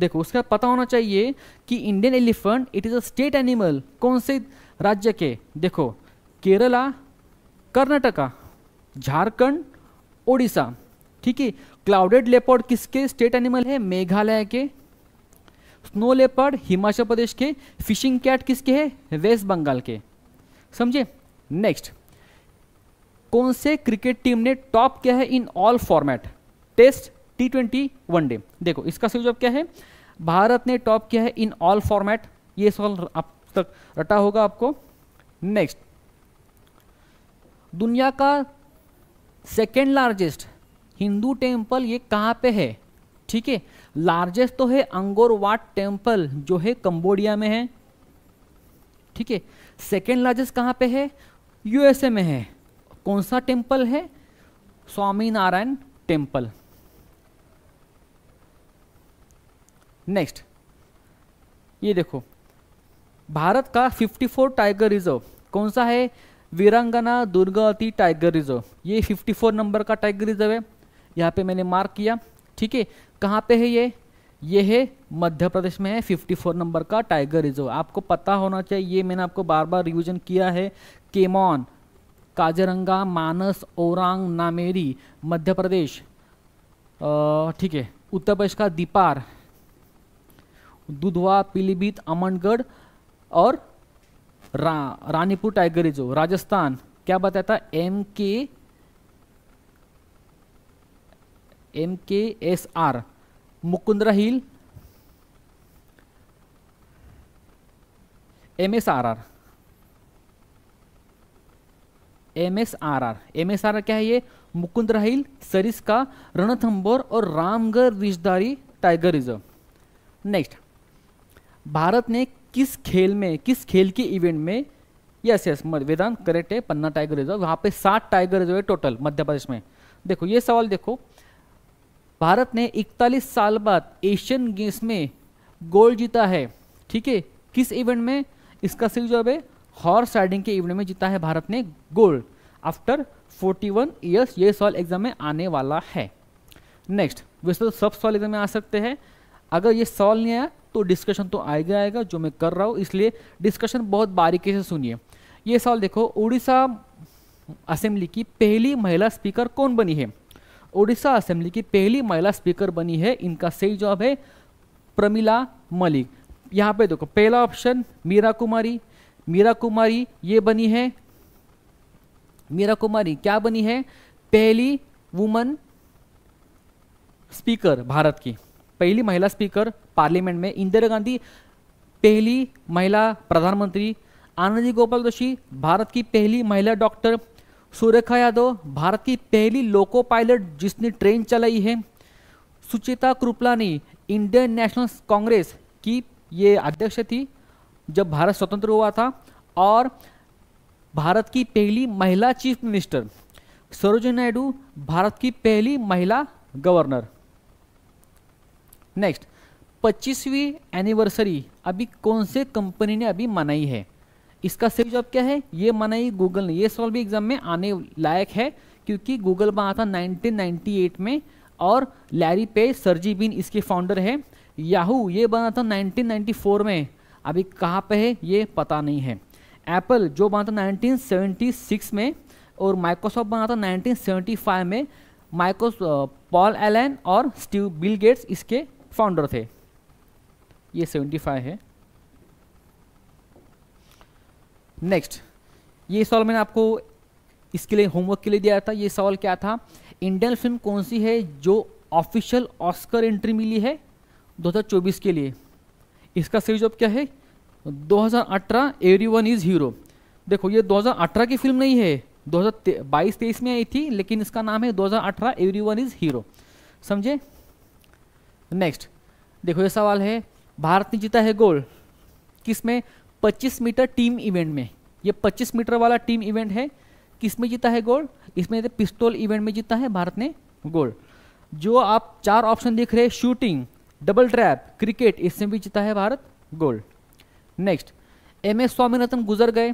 देखो उसका पता होना चाहिए कि Indian elephant it is a state animal कौन से राज्य के देखो केरला कर्नाटका झारखंड ओडिशा ठीक है क्लाउडेड लेपर्ड किसके स्टेट एनिमल है मेघालय के स्नो लेपर्ड हिमाचल प्रदेश के फिशिंग कैट किसके है वेस्ट बंगाल के समझे नेक्स्ट कौन से क्रिकेट टीम ने टॉप किया है in all format test T twenty one day देखो इसका सही जवाब क्या है भारत ने टॉप किया है इन ऑल फॉर्मेट ये सवाल आप तक रटा होगा आपको नेक्स्ट दुनिया का सेकेंड लार्जेस्ट हिंदू टेम्पल ये कहाँ पे है ठीक है लार्जेस्ट तो है अंगोरवाट टेम्पल जो है कंबोडिया में है ठीक है सेकेंड लार्जेस्ट कहाँ पे है यूएसए में है कौन सा टेम्पल है स्वामी नारायण टेम्पल नेक्स्ट ये देखो भारत का 54 टाइगर रिजर्व कौन सा है वीरांगना दुर्गावती टाइगर रिजर्व ये 54 नंबर का टाइगर रिजर्व है यहाँ पे मैंने मार्क किया ठीक है कहाँ पे है ये ये है मध्य प्रदेश में है 54 नंबर का टाइगर रिजर्व आपको पता होना चाहिए ये मैंने आपको बार बार रिविजन किया है केमॉन काजरंगा मानस औरंग नामेरी मध्य प्रदेश ठीक है उत्तर प्रदेश का दीपार दुधवा पीलीभीत अमनगढ़ और रा, रानीपुर टाइगर रिजर्व राजस्थान क्या बताया था M K M K S R Mukundra hill M S R R M S R R M S R R क्या है ये मुकुंद्रा हिल सरिस का रणथंबोर और Ramgarh Vishdhari tiger reserve next Bharat ने किस खेल में किस खेल के इवेंट में यस यस वेदांत करेक्ट है पन्ना टाइगर रिजर्व वहां पे सात टाइगर रिजर्व है टोटल मध्य प्रदेश में देखो ये सवाल देखो भारत ने इकतालीस साल बाद एशियन गेम्स में गोल्ड जीता है ठीक है किस इवेंट में इसका सिर्फ जवाब है हॉर्स राइडिंग के इवेंट में जीता है भारत ने गोल्ड आफ्टर 41 वन ईयर्स ये सवाल एग्जाम में आने वाला है नेक्स्ट वैसे तो सब सवाल एग्जाम में आ सकते हैं अगर ये सवाल नहीं आया तो डिस्कशन तो आएगा आएगा जो मैं कर रहा हूँ इसलिए डिस्कशन बहुत बारीकी से सुनिए ये सवाल देखो उड़ीसा असेंबली की पहली महिला स्पीकर कौन बनी है उड़ीसा असेंबली की पहली महिला स्पीकर बनी है इनका सही जवाब है प्रमिला मलिक यहाँ पे देखो पहला ऑप्शन मीरा कुमारी मीरा कुमारी ये बनी है मीरा कुमारी क्या बनी है पहली वुमन स्पीकर भारत की पहली महिला स्पीकर पार्लियामेंट में इंदिरा गांधी पहली महिला प्रधानमंत्री आनंदी गोपाल जोशी भारत की पहली महिला डॉक्टर सुरेखा यादव भारत की पहली लोको पायलट जिसने ट्रेन चलाई है Sucheta Kripalani Indian National Congress की ये अध्यक्ष थी जब भारत स्वतंत्र हुआ था और भारत की पहली महिला चीफ मिनिस्टर सरोजिनी नायडू भारत की पहली महिला गवर्नर नेक्स्ट पच्चीसवीं एनिवर्सरी अभी कौन से कंपनी ने अभी मनाई है इसका सही जवाब क्या है ये मनाई गूगल ने ये सवाल भी एग्जाम में आने लायक है क्योंकि गूगल बना था 1998 में और लैरी पे सरजी बिन इसके फाउंडर है याहू ये बना था 1994 में अभी कहाँ पे है ये पता नहीं है एप्पल जो बना था 1976 में और माइक्रोसॉफ्ट बना था 1975 में माइक्रोस पॉल एलन और स्टीव बिल गेट्स इसके फाउंडर थे ये सेवेंटी फाइव है नेक्स्ट ये सवाल मैंने आपको इसके लिए होमवर्क के लिए दिया था ये सवाल क्या था इंडियन फिल्म कौन सी है जो ऑफिशियल ऑस्कर एंट्री मिली है 2024 के लिए इसका सही जवाब क्या है 2018 एवरीवन इज हीरो देखो ये 2018 की फिल्म नहीं है 2022 23 में आई थी लेकिन इसका नाम है 2018 एवरीवन इज हीरो समझे नेक्स्ट देखो ये सवाल है भारत ने जीता है गोल्ड किसमें 25 मीटर टीम इवेंट में ये 25 मीटर वाला टीम इवेंट है किसमें जीता है गोल्ड इसमें पिस्तौल इवेंट में जीता है भारत ने गोल्ड जो आप चार ऑप्शन देख रहे हैं शूटिंग डबल ट्रैप क्रिकेट इसमें भी जीता है Bharat gold next M S Swaminathan गुजर गए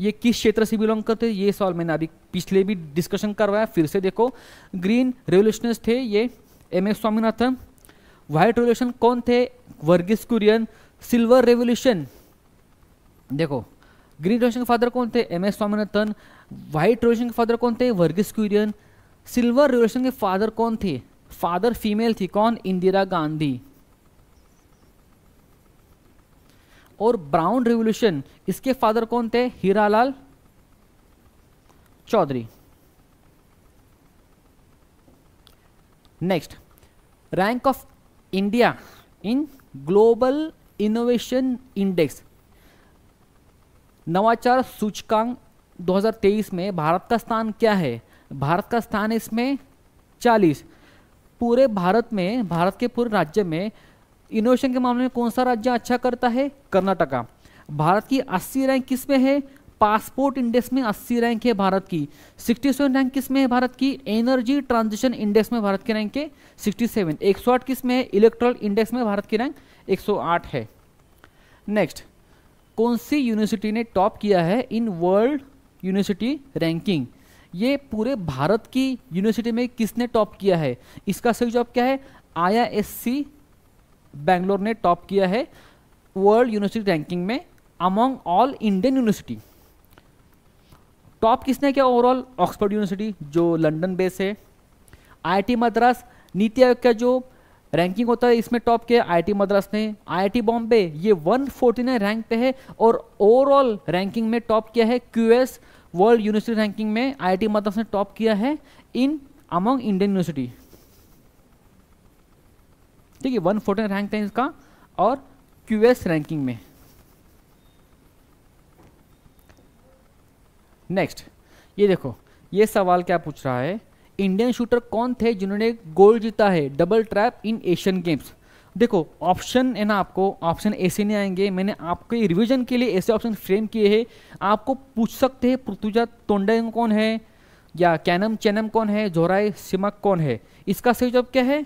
ये किस क्षेत्र से बिलोंग करते ये सवाल मैंने अभी पिछले भी डिस्कशन करवाया फिर से देखो ग्रीन रेवल्यूशनर्स थे ये M S Swaminathan white revolution कौन थे वर्गीस कुरियन सिल्वर रेवोल्यूशन देखो ग्रीन रेवोल्यूशन के फादर कौन थे M S Swaminathan white revolution के फादर कौन थे वर्गीस कुरियन सिल्वर रेवोल्यूशन के फादर कौन थे फादर फीमेल थी कौन इंदिरा गांधी और ब्राउन रिवोल्यूशन इसके फादर कौन थे Hiralal Chaudhary next rank of India in global innovation index नवाचार सूचकांक 2023 में भारत का स्थान क्या है भारत का स्थान इसमें 40 पूरे भारत में भारत के पूरे राज्य में इनोवेशन के मामले में कौन सा राज्य अच्छा करता है कर्नाटका भारत की अस्सी रैंक किस में है पासपोर्ट इंडेक्स में 80 रैंक है भारत की 67 रैंक किस में है भारत की एनर्जी ट्रांजिशन इंडेक्स में भारत की रैंक है 67 आठ किस में है इलेक्ट्रल इंडेक्स में भारत की रैंक 108 है नेक्स्ट कौन सी यूनिवर्सिटी ने टॉप किया है इन वर्ल्ड यूनिवर्सिटी रैंकिंग ये पूरे भारत की यूनिवर्सिटी में किसने टॉप किया है इसका सही जवाब क्या है आई बैंगलोर ने टॉप किया है वर्ल्ड यूनिवर्सिटी रैंकिंग में among all Indian university top तो किसने किया ओवरऑल ऑक्सफर्ड यूनिवर्सिटी जो लंदन बेस है आईआईटी मद्रास नीति आयोग का जो रैंकिंग होता है इसमें टॉप किया आईआईटी मद्रास ने आईआईटी बॉम्बे ये 149 रैंक पे है और ओवरऑल रैंकिंग में टॉप किया है क्यूएस वर्ल्ड यूनिवर्सिटी रैंकिंग में आईआईटी मद्रास ने टॉप किया है इन अमंग इंडियन यूनिवर्सिटी ठीक है वन फोर्टीन रैंक है इसका और क्यूएस रैंकिंग में नेक्स्ट ये देखो ये सवाल क्या पूछ रहा है इंडियन शूटर कौन थे जिन्होंने गोल्ड जीता है double trap in Asian games देखो ऑप्शन है ना आपको ऑप्शन ऐसे नहीं आएंगे मैंने आपके रिवीजन के लिए ऐसे ऑप्शन फ्रेम किए हैं आपको पूछ सकते हैं पृथ्वीजा तोंडेंग कौन है या कैनम चैनम कौन है जोराय सिमक कौन है इसका सही जवाब क्या है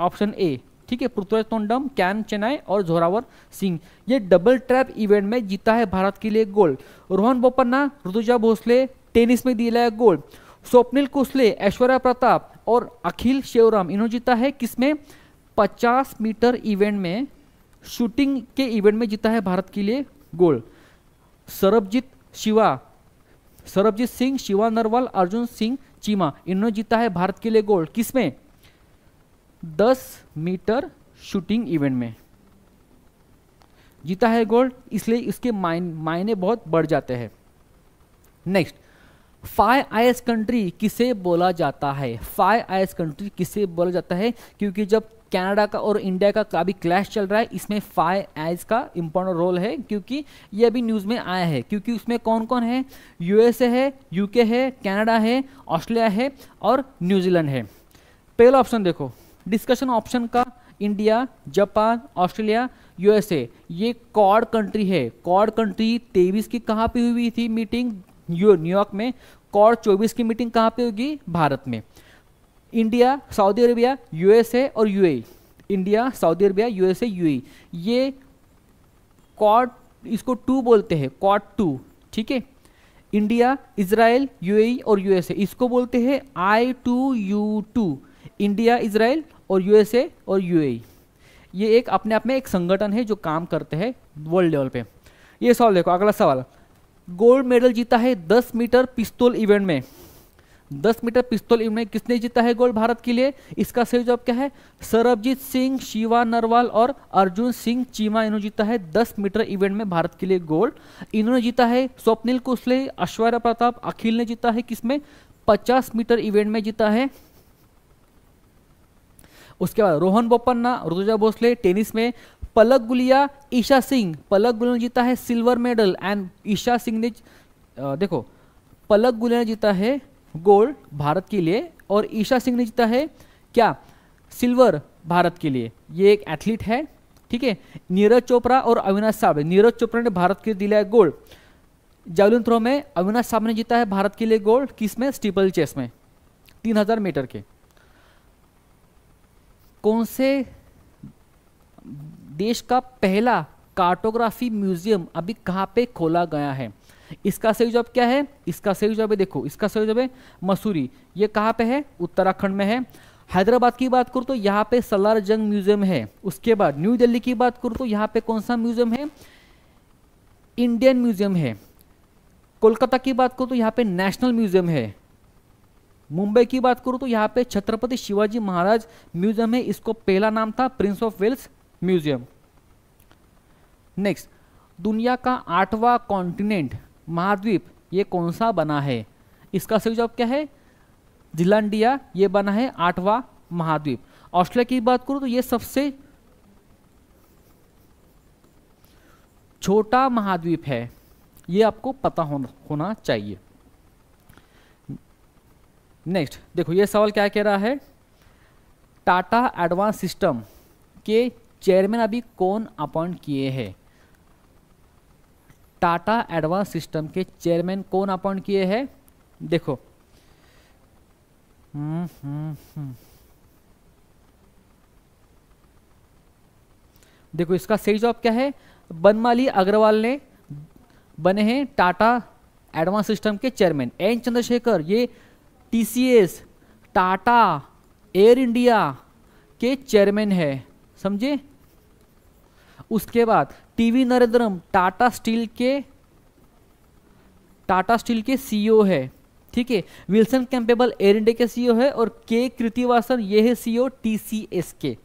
ऑप्शन ए ठीक है पृथ्वीराज तोंडम कैन चेनाई और जोरावर सिंह ये डबल ट्रैप इवेंट में जीता है भारत के लिए गोल्ड रोहन बोपन्ना ऋतुजा भोसले टेनिस में दिया है गोल्ड स्वप्निल कुसले ऐश्वर्या प्रताप और अखिल शिवराम इन्होंने जीता है किसमें पचास मीटर इवेंट में शूटिंग के इवेंट में जीता है भारत के लिए गोल्ड सरबजीत शिवा सरबजीत सिंह शिवा नरवाल अर्जुन सिंह चीमा इन्होंने जीता है भारत के लिए गोल्ड किसमें 10 मीटर शूटिंग इवेंट में जीता है गोल्ड इसलिए इसके मायन मायने बहुत बढ़ जाते हैं नेक्स्ट फाइव आईएस कंट्री किसे बोला जाता है फाइव आईएस कंट्री किसे बोला जाता है क्योंकि जब कनाडा का और इंडिया का अभी क्लैश चल रहा है इसमें फाइव आईज का इंपॉर्टेंट रोल है क्योंकि ये अभी न्यूज़ में आया है क्योंकि उसमें कौन कौन है यूएसए है यूके है कनाडा है ऑस्ट्रेलिया है और न्यूजीलैंड है पहला ऑप्शन देखो डिस्कशन ऑप्शन का इंडिया जापान ऑस्ट्रेलिया यूएसए ये कॉड कंट्री है कॉड कंट्री तेईस की कहाँ पे हुई थी मीटिंग न्यूयॉर्क में कॉड चौबीस की मीटिंग कहाँ पे होगी भारत में इंडिया सऊदी अरेबिया यूएसए और UAE India Saudi Arabia USA UAE ये कॉड इसको टू बोलते हैं कॉड टू ठीक है इंडिया इसराइल यूएई और यूएसए इसको बोलते हैं I two U two India Israel और यूएसए और यूएई ये एक अपने आप में एक संगठन है जो काम करते हैं वर्ल्ड लेवल पे ये सवाल देखो अगला सवाल गोल्ड मेडल जीता है दस मीटर पिस्तौल इवेंट में दस मीटर पिस्तौल इवेंट में किसने जीता है गोल्ड भारत के लिए इसका सही जवाब क्या है सरबजीत सिंह शिवा नरवाल और अर्जुन सिंह चीमा इन्होंने जीता है दस मीटर इवेंट में भारत के लिए गोल्ड इन्होंने जीता है स्वप्निल कुशले ऐश्वर्या प्रताप अखिल ने जीता है किसमें पचास मीटर इवेंट में जीता है उसके बाद रोहन बोपन्ना ऋतुजा भोसले टेनिस में पलक गुलिया ईशा सिंह पलक गुलिया ने जीता है silver medal and Esha Singh ने देखो पलक गुलिया ने जीता है गोल्ड भारत के लिए और ईशा सिंह ने जीता है क्या सिल्वर भारत के लिए ये एक एथलीट है ठीक है नीरज चोपड़ा और अविनाश साहब नीरज चोपड़ा ने भारत के लिए दिला है गोल्ड जावलिन थ्रो में अविनाश साहब ने जीता है भारत के लिए गोल्ड किस में स्टीपल चेस में तीन मीटर के कौन से देश का पहला कार्टोग्राफी म्यूजियम अभी कहाँ पे खोला गया है इसका सही जवाब क्या है इसका सही जवाब है देखो इसका सही जवाब है मसूरी ये कहाँ पे है उत्तराखंड में है हैदराबाद की बात करूँ तो यहाँ पे सलार जंग म्यूजियम है उसके बाद न्यू दिल्ली की बात करूँ तो यहाँ पे कौन सा म्यूजियम है इंडियन म्यूजियम है कोलकाता की बात करूँ तो यहाँ पे नेशनल म्यूजियम है मुंबई की बात करूं तो यहाँ पे छत्रपति शिवाजी महाराज म्यूजियम है इसको पहला नाम था Prince of Wales museum next दुनिया का आठवां कॉन्टिनेंट महाद्वीप ये कौन सा बना है इसका सही जवाब क्या है जिलांडिया ये बना है आठवां महाद्वीप ऑस्ट्रेलिया की बात करूं तो ये सबसे छोटा महाद्वीप है ये आपको पता होना चाहिए नेक्स्ट देखो ये सवाल क्या कह रहा है टाटा एडवांस सिस्टम के चेयरमैन अभी कौन अपॉइंट किए हैं टाटा एडवांस सिस्टम के चेयरमैन कौन अपॉइंट किए हैं देखो हम्म, हम्म, हम्म। देखो इसका सही जवाब क्या है बनमाली अग्रवाल ने बने हैं टाटा एडवांस सिस्टम के चेयरमैन एन चंद्रशेखर ये टीसीएस टाटा एयर इंडिया के चेयरमैन है समझे उसके बाद टीवी नरेंद्रम टाटा स्टील के टाटा स्टील के सीईओ e है ठीक है विल्सन कैंपेबल एयर इंडिया के सीईओ e है और के कृतिवासन ये है सीईओ टीसीएस e के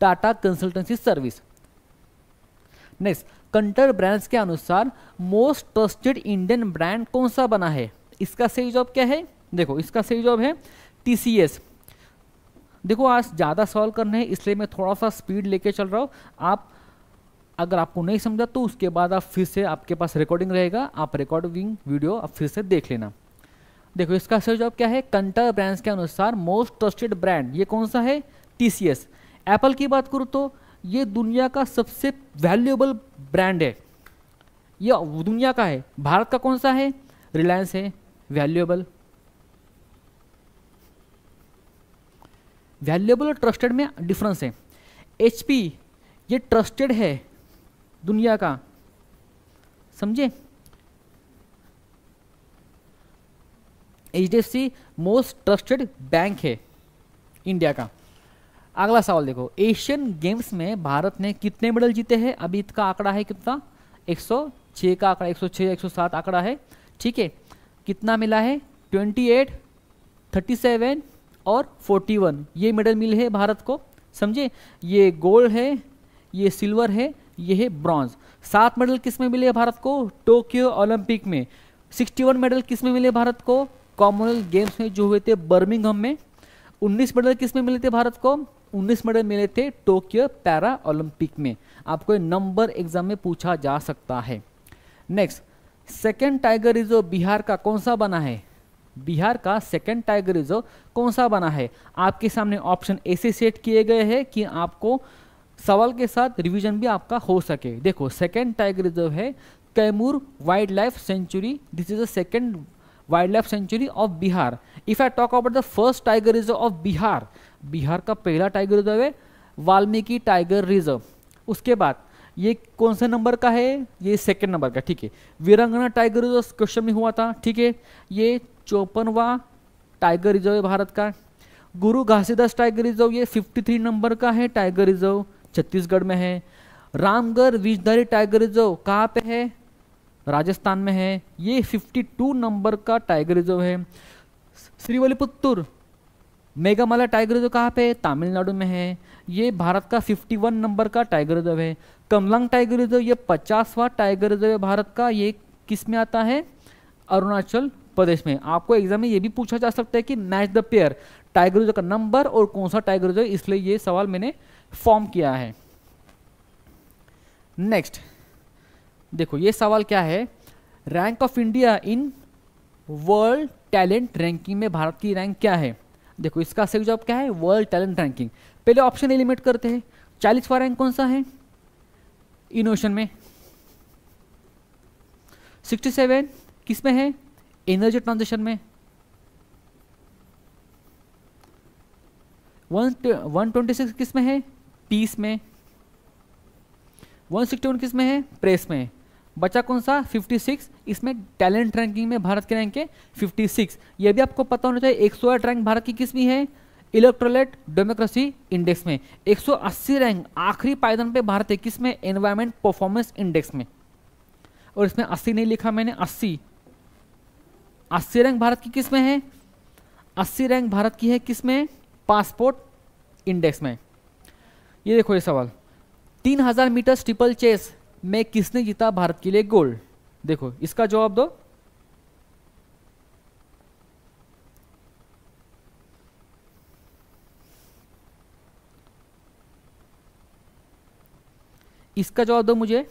Tata consultancy service next Kantar brands के अनुसार मोस्ट ट्रस्टेड इंडियन ब्रांड कौन सा बना है इसका सही जॉब क्या है देखो इसका सही जवाब है टी देखो आज ज़्यादा सॉल्व करने हैं इसलिए मैं थोड़ा सा स्पीड लेके चल रहा हूँ आप अगर आपको नहीं समझा तो उसके बाद आप फिर से आपके पास रिकॉर्डिंग रहेगा आप रिकॉर्डिंग वीडियो आप फिर से देख लेना देखो इसका सही जवाब क्या है कंटर ब्रांड्स के अनुसार मोस्ट ट्रस्टेड ब्रांड ये कौन सा है टी एप्पल की बात करूँ तो ये दुनिया का सबसे वैल्यूएबल ब्रांड है ये दुनिया का है भारत का कौन सा है रिलायंस है वैल्यूएबल वैल्यूएबल और ट्रस्टेड में डिफरेंस है एच ये ट्रस्टेड है दुनिया का समझे H D F C most trusted bank है इंडिया का अगला सवाल देखो एशियन गेम्स में भारत ने कितने मेडल जीते हैं अभी इसका आंकड़ा है कितना 106 का आंकड़ा 106 107 आंकड़ा है ठीक है कितना मिला है 28 37 और 41 ये मेडल मिले हैं भारत को समझे ये गोल्ड है ये सिल्वर है ये है ब्रॉन्ज सात मेडल किस में मिले भारत को टोक्यो ओलंपिक में 61 मेडल किस में मिले भारत को कॉमनवेल्थ गेम्स में जो हुए थे बर्मिंगहम में 19 मेडल किस में मिले थे भारत को 19 मेडल मिले थे टोक्यो पैरा ओलंपिक में आपको नंबर एग्जाम में पूछा जा सकता है next second tiger reserve Bihar का कौन सा बना है बिहार का सेकेंड टाइगर रिजर्व कौन सा बना है आपके सामने ऑप्शन ऐसे सेट किए गए हैं कि आपको सवाल के साथ रिवीजन भी आपका हो सके देखो सेकेंड टाइगर रिजर्व है Kaimur wild life sanctuary this is the second wild life sanctuary of Bihar if I talk about the first tiger reserve of Bihar Bihar का पहला टाइगर रिजर्व है वाल्मीकि टाइगर रिजर्व उसके बाद ये कौन सा नंबर का है ये सेकंड नंबर का ठीक है वीरांगना टाइगर रिजर्व क्वेश्चन में हुआ था ठीक है ये चौपनवा टाइगर रिजर्व है भारत का गुरु घासीदास टाइगर रिजर्व ये 53 नंबर का है टाइगर रिजर्व छत्तीसगढ़ में है रामगढ़ विजधारी टाइगर रिजर्व कहाँ पे है राजस्थान में है ये 52 नंबर का टाइगर रिजर्व है श्रीवलीपुत्तूर मेघामाला टाइगर रिजर्व कहाँ पे है तमिलनाडु में है ये भारत का 51 नंबर का टाइगर रिजर्व है कमलंग टाइगर रिजर्व ये पचासवा टाइगर रिजर्व है भारत का ये किस में आता है अरुणाचल प्रदेश में आपको एग्जाम में ये भी पूछा जा सकता है कि match the pair tiger reserve का नंबर और कौन सा टाइगर रिजर्व इसलिए ये सवाल मैंने फॉर्म किया है नेक्स्ट देखो ये सवाल क्या है rank of India in world talent ranking में भारत की रैंक क्या है देखो इसका सही जवाब क्या है वर्ल्ड टैलेंट रैंकिंग पहले ऑप्शन एलिमिनेट करते हैं चालीसवा रैंक कौन सा है ई नोशन में 67 किस में है एनर्जी ट्रांजिशन में वन वन ट्वेंटी सिक्स किस में है पीस में वन सिक्सटी वन किस में है प्रेस में बचा कौन सा फिफ्टी सिक्स इसमें टैलेंट रैंकिंग में भारत के रैंक है फिफ्टी सिक्स ये भी आपको पता होना चाहिए एक सौ रैंक भारत की किस में है इलेक्ट्रोलेट डेमोक्रेसी इंडेक्स में 180 रैंक आखिरी पायदान पे भारत है किस में एनवायरमेंट परफॉर्मेंस इंडेक्स में और इसमें 80 नहीं लिखा मैंने 80 80 रैंक भारत की किस में है 80 रैंक भारत की है किस में पासपोर्ट इंडेक्स में ये देखो ये सवाल 3000 मीटर स्टिपल चेस में किसने जीता भारत के लिए गोल्ड देखो इसका जवाब दो इसका जवाब दो मुझे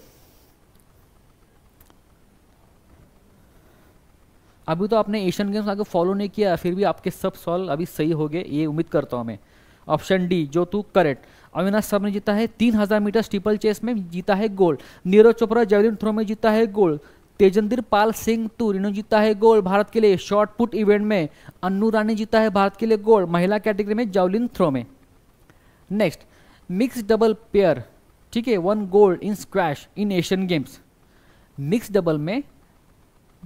अभी तो आपने एशियन गेम्स आगे फॉलो नहीं किया फिर भी आपके सब सॉल्व अभी सही हो गए ये उम्मीद करता हूं मैं ऑप्शन डी जो तू करेक्ट अविनाश सब ने जीता है तीन हजार मीटर स्टीपल चेस में जीता है gold Neeraj Chopra javelin throw में जीता है गोल्ड तेजेंद्र पाल सिंह तूर इन्होंने जीता है गोल्ड भारत के लिए शॉर्ट पुट इवेंट में अन्नू रानी जीता है भारत के लिए गोल्ड महिला कैटेगरी में जावलिन थ्रो में नेक्स्ट मिक्स डबल पेयर ठीक है won gold in squash in Asian games mix double में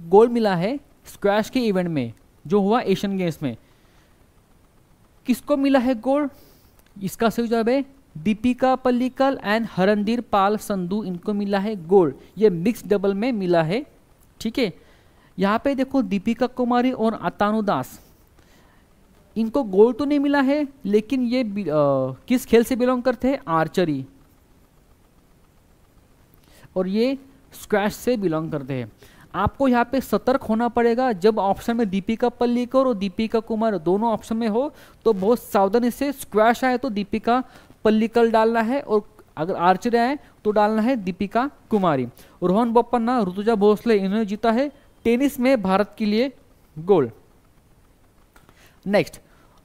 गोल्ड मिला है स्क्वैश के इवेंट में जो हुआ एशियन गेम्स में किसको मिला है गोल्ड इसका सही जवाब है दीपिका पल्लिकल एंड हरनदीर पाल संधू इनको मिला है गोल्ड ये मिक्स डबल में मिला है ठीक है यहाँ पे देखो दीपिका कुमारी और अतानु दास इनको गोल्ड तो नहीं मिला है लेकिन ये आ, किस खेल से बिलोंग करते हैं आर्चरी और ये स्क्वैश से बिलोंग करते हैं आपको यहाँ पे सतर्क होना पड़ेगा जब ऑप्शन में दीपिका पल्लीकर और दीपिका कुमार दोनों ऑप्शन में हो तो बहुत सावधानी से स्क्वैश आए तो दीपिका पल्लीकर डालना है और अगर आर्चरी आए तो डालना है दीपिका कुमारी रोहन बोपन्ना ऋतुजा भोसले इन्होंने जीता है टेनिस में भारत के लिए gold next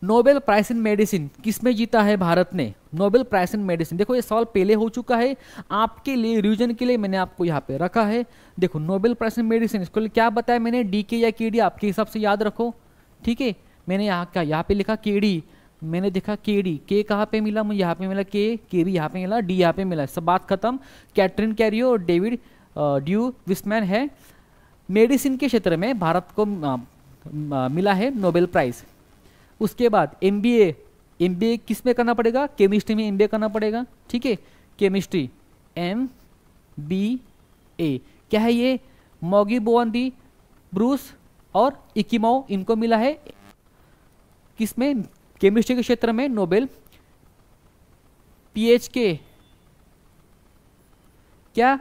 Nobel prize in medicine किस में जीता है भारत ने नोबेल प्राइस इन मेडिसिन देखो ये सवाल पहले हो चुका है आपके लिए रिविजन के लिए मैंने आपको यहाँ पे रखा है देखो नोबेल प्राइस इन मेडिसिन इसको क्या बताया मैंने डी के या के डी आपके हिसाब से याद रखो ठीक है मैंने यहाँ क्या यहाँ पे लिखा के डी मैंने देखा के डी के कहाँ पे मिला मुझे यहाँ पे मिला के के डी यहाँ पे मिला डी यहाँ पे मिला सब बात खत्म कैटरिन कैरियो और डेविड ड्यू विस्मैन है मेडिसिन के क्षेत्र में भारत को मिला है नोबेल प्राइज़ उसके बाद M B A M B A किस में करना पड़ेगा केमिस्ट्री में एम बी ए करना पड़ेगा ठीक है केमिस्ट्री एम बी ए क्या है ये मोगी बोवन दी ब्रूस और इकिमो इनको मिला है किसमें केमिस्ट्री के क्षेत्र में नोबेल पीएच के क्या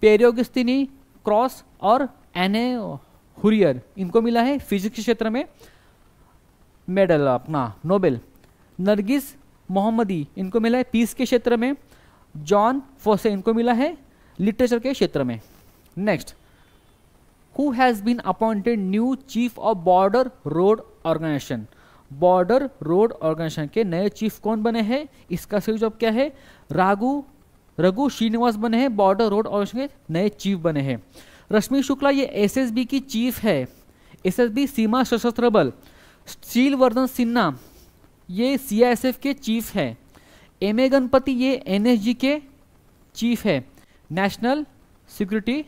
पेरियोगिस्तिनी क्रॉस और एने हुरियर इनको मिला है फिजिक्स के क्षेत्र में मेडल अपना नोबेल नरगिस मोहम्मदी इनको मिला है पीस के क्षेत्र में जॉन फोसे इनको मिला है लिटरेचर के क्षेत्र में next who has been appointed new chief of border road organisation border road organisation के नए चीफ कौन बने हैं इसका सही जवाब क्या है रागु रघु श्रीनिवास बने हैं बॉर्डर रोड ऑर्गेनाइजेशन के नए चीफ बने हैं रश्मि शुक्ला ये एसएसबी की चीफ है एसएसबी सीमा सशस्त्र बल स्टील वर्धन सिन्हा ये सीआईएसएफ के चीफ है एम ए गणपति ये एनएसजी के चीफ है national security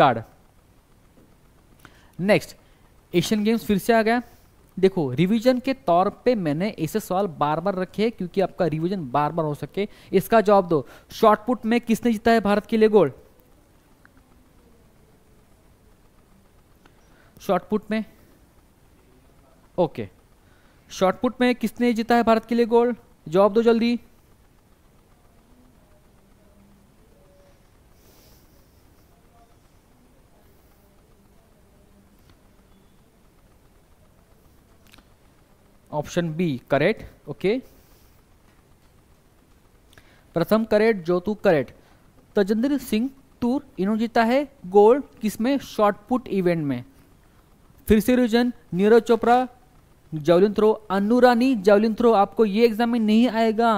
guard next Asian games फिर से आ गया देखो रिवीजन के तौर पे मैंने ऐसे सवाल बार बार रखे हैं क्योंकि आपका रिवीजन बार बार हो सके इसका जवाब दो शॉर्टपुट में किसने जीता है भारत के लिए गोल्ड शॉर्टपुट में ओके शॉर्टपुट में किसने जीता है भारत के लिए गोल्ड जवाब दो जल्दी option B correct okay Pratham correct Jyoti correct Tajinder Singh Toor इन्होंने जीता है गोल्ड किसमें शॉर्टपुट इवेंट में फिर से रिजन नीरज चोपड़ा जेवलिन थ्रो अनुरा नहीं जेवलिन थ्रो आपको ये एग्जाम में नहीं आएगा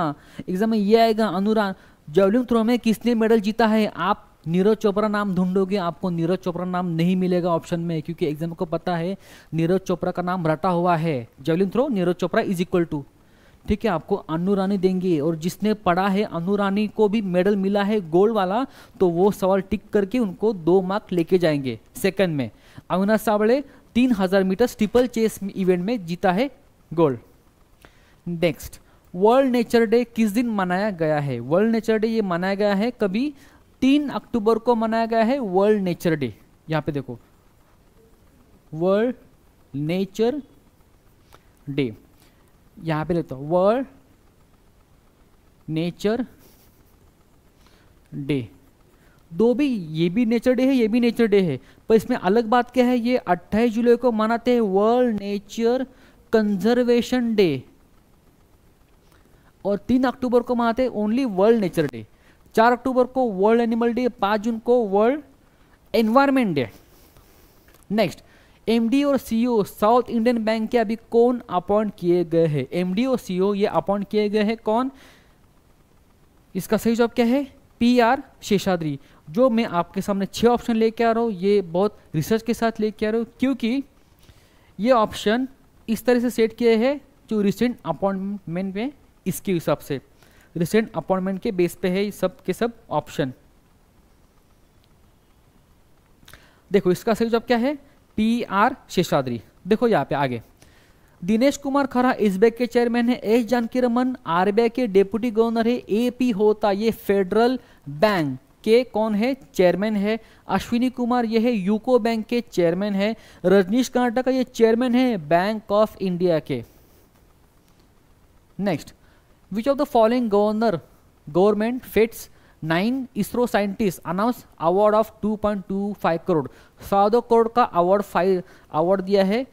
एग्जाम में ये आएगा अनुरा जेवलिन थ्रो में किसने मेडल जीता है आप नीरज चोपड़ा नाम ढूंढोगे आपको नीरज चोपड़ा नाम नहीं मिलेगा ऑप्शन में क्योंकि एग्जाम को पता है नीरज चोपड़ा का नाम रटा हुआ है javelin throw Neeraj Chopra is equal to ठीक है आपको अनु रानी देंगे और जिसने पढ़ा है अनु रानी को भी मेडल मिला है गोल्ड वाला तो वो सवाल टिक करके उनको दो मार्क लेके जाएंगे सेकंड में अविनाश सावड़े 3000 मीटर स्टीपल चेस इवेंट में जीता है gold next world nature day किस दिन मनाया गया है वर्ल्ड नेचर डे ये मनाया गया है कभी तीन अक्टूबर को मनाया गया है वर्ल्ड नेचर डे यहां पे देखो वर्ल्ड नेचर डे यहां पे लेता वर्ल्ड नेचर डे दो भी ये भी नेचर डे है ये भी नेचर डे है पर इसमें अलग बात क्या है ये 28 जुलाई को मनाते हैं वर्ल्ड नेचर कंजर्वेशन डे और तीन अक्टूबर को मनाते हैं ओनली वर्ल्ड नेचर डे चार अक्टूबर को वर्ल्ड एनिमल डे 5 जून को world environment day next MD और सीईओ साउथ इंडियन बैंक के अभी कौन अपॉइंट किए गए हैं एमडी और सीईओ ये अपॉइंट किए गए हैं कौन इसका सही जवाब क्या है पी आर शेषाद्री जो मैं आपके सामने छः ऑप्शन लेके आ रहा हूँ ये बहुत रिसर्च के साथ लेके आ रहा हूँ क्योंकि ये ऑप्शन इस तरह से सेट किए हैं जो रिसेंट अपॉइंटमेंट में इसके हिसाब से रिसेंट अपॉइंटमेंट के बेस पे है सब के सब ऑप्शन देखो इसका सही जवाब क्या है पी आर शेषाद्री देखो यहाँ पे आगे दिनेश कुमार खरा एस के चेयरमैन है एस जानकी रमन आरबीआई के डेप्यूटी गवर्नर है ए पी होता ये फेडरल बैंक के कौन है चेयरमैन है अश्विनी कुमार यह है यूको बैंक के चेयरमैन है रजनीश कर्नाटक यह चेयरमैन है बैंक ऑफ इंडिया के next which of the following governor government fits nine ISRO scientist announce award of 2.25 crore सौ करोड़ का अवार्ड फाइव अवार्ड दिया है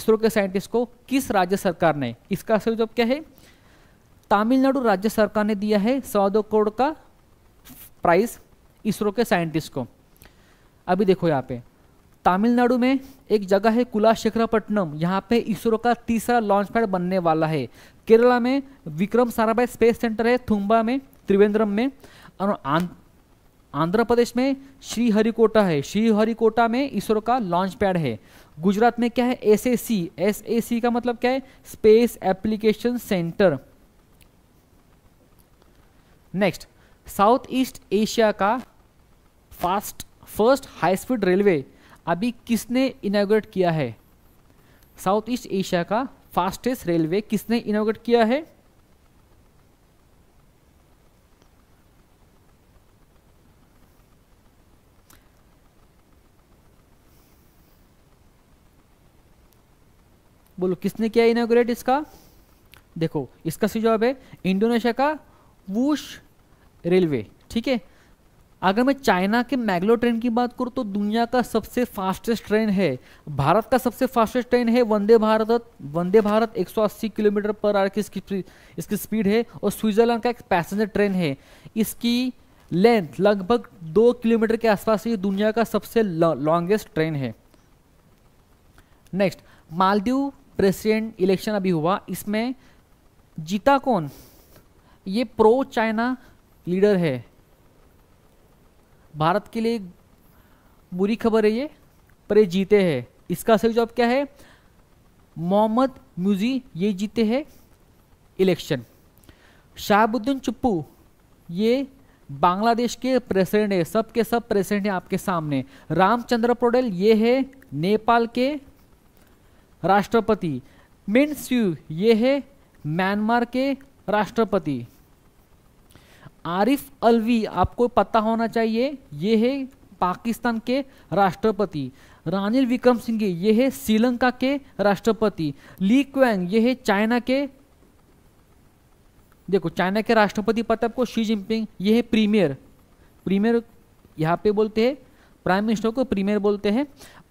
इसरो के साइंटिस्ट को किस राज्य सरकार ने इसका सही जवाब क्या है तमिलनाडु राज्य सरकार ने दिया है सौ करोड़ का प्राइस इसरो के साइंटिस्ट को अभी देखो यहाँ पे तमिलनाडु में एक जगह है कुलाशेखरापट्टनम यहाँ पे इसरो का तीसरा लॉन्च पैड बनने वाला है केरला में विक्रम साराभाई स्पेस सेंटर है थुम्बा में त्रिवेंद्रम में और आंध्र प्रदेश में श्रीहरिकोटा है श्रीहरिकोटा में इसरो का लॉन्च पैड है गुजरात में क्या है S A C S S C का मतलब क्या है space application centre next South East Asia का fast first high speed railway अभी किसने इनाग्रेट किया है साउथ ईस्ट एशिया का फास्टेस्ट रेलवे किसने इनोवेट किया है बोलो किसने किया इनोग्रेट इसका देखो इसका सही जवाब है इंडोनेशिया का वूश रेलवे ठीक है अगर मैं चाइना के मैगलो ट्रेन की बात करूँ तो दुनिया का सबसे फास्टेस्ट ट्रेन है भारत का सबसे फास्टेस्ट ट्रेन है वंदे भारत वंदे भारत 180 किलोमीटर पर आर की इसकी इसकी स्पीड है और स्विट्जरलैंड का एक पैसेंजर ट्रेन है इसकी लेंथ लगभग दो किलोमीटर के आसपास ये दुनिया का सबसे लॉन्गेस्ट ट्रेन है नेक्स्ट मालदीव प्रेसिडेंट इलेक्शन अभी हुआ इसमें जीता कौन ये प्रो चाइना लीडर है भारत के लिए बुरी खबर है ये पर ये जीते हैं इसका सही जवाब क्या है मोहम्मद म्यूजी ये जीते हैं इलेक्शन शाहबुद्दीन चुप्पू ये बांग्लादेश के प्रेसिडेंट है सब सब प्रेसिडेंट है आपके सामने रामचंद्र पोडेल ये है नेपाल के राष्ट्रपति मिन स्यू ये है म्यांमार के राष्ट्रपति आरिफ अलवी आपको पता होना चाहिए ये है पाकिस्तान के राष्ट्रपति रानिल विक्रम सिंघे ये है श्रीलंका के राष्ट्रपति ली क्वेंग ये है चाइना के देखो चाइना के राष्ट्रपति पता आपको शी जिनपिंग ये है प्रीमियर प्रीमियर यहाँ पे बोलते हैं प्राइम मिनिस्टर को प्रीमियर बोलते हैं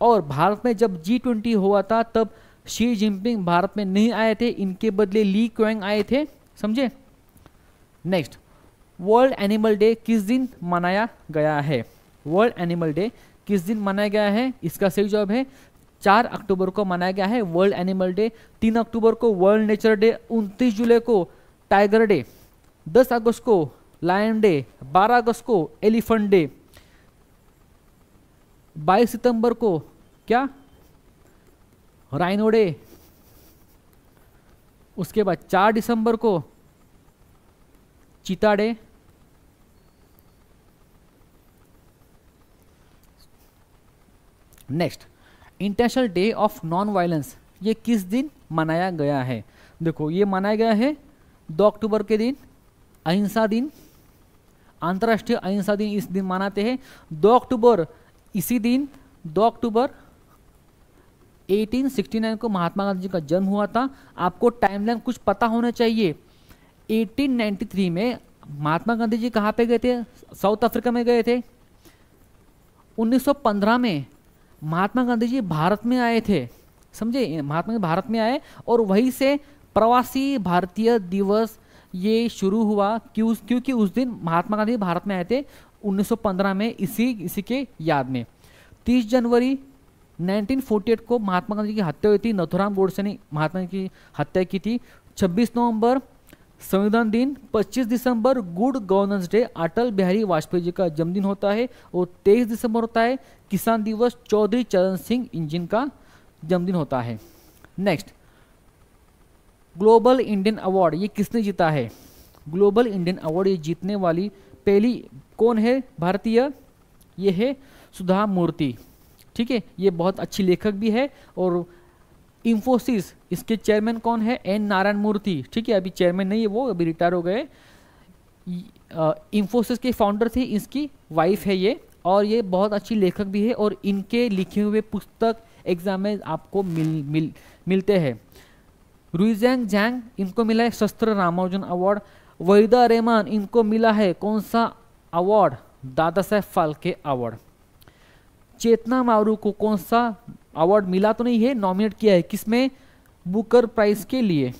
और भारत में जब जी ट्वेंटी हुआ था तब शी जिनपिंग भारत में नहीं आए थे इनके बदले ली क्वेंग आए थे समझे नेक्स्ट वर्ल्ड एनिमल डे किस दिन मनाया गया है वर्ल्ड एनिमल डे किस दिन मनाया गया है इसका सही जवाब है चार अक्टूबर को मनाया गया है वर्ल्ड एनिमल डे तीन अक्टूबर को वर्ल्ड नेचर डे उनतीस जुलाई को टाइगर डे दस अगस्त को लायन डे बारह अगस्त को एलिफेंट डे बाईस सितंबर को क्या राइनो डे उसके बाद चार दिसंबर को चीता day next international day of non violence ये किस दिन मनाया गया है देखो ये मनाया गया है दो अक्टूबर के दिन अहिंसा दिन अंतर्राष्ट्रीय अहिंसा दिन इस दिन मनाते हैं दो अक्टूबर इसी दिन दो अक्टूबर 1869 को महात्मा गांधी जी का जन्म हुआ था आपको टाइमलाइन कुछ पता होना चाहिए 1893 में महात्मा गांधी जी कहाँ पे गए थे साउथ अफ्रीका में गए थे 1915 में महात्मा गांधी जी भारत में आए थे समझे महात्मा गांधी भारत में आए और वहीं से प्रवासी भारतीय दिवस ये शुरू हुआ क्यों क्योंकि उस दिन महात्मा गांधी भारत में आए थे 1915 में इसी इसी के याद में 30 जनवरी 1948 को महात्मा गांधी की हत्या हुई थी नथुराम गोडसे ने महात्मा की हत्या की थी 26 नवंबर संविधान दिन 25 दिसंबर good governance day Atal Bihari Vajpayee ji का जन्मदिन होता है और 23 दिसंबर होता है किसान दिवस चौधरी चरण सिंह इंजिन का जन्मदिन होता है नेक्स्ट ग्लोबल इंडियन अवार्ड ये किसने जीता है ग्लोबल इंडियन अवार्ड ये जीतने वाली पहली कौन है भारतीय ये है सुधा मूर्ति ठीक है ये बहुत अच्छी लेखक भी है और इंफोसिस इसके चेयरमैन कौन है एन नारायण मूर्ति ठीक है अभी चेयरमैन नहीं है वो अभी रिटायर हो गए इंफोसिस के फाउंडर थे इसकी वाइफ है ये और ये बहुत अच्छी लेखक भी है और इनके लिखे हुए पुस्तक एग्जाम में आपको मिल मिल मिलते हैं रुईजैंग जैंग इनको मिला है शस्त्र रामार्जुन अवार्ड वहीदा रेमान इनको मिला है कौन सा अवार्ड दादा साहेब फालके अवार्ड चेतना मारू को कौन सा अवार्ड मिला तो नहीं है नॉमिनेट किया है किसमें बुकर प्राइज के लिए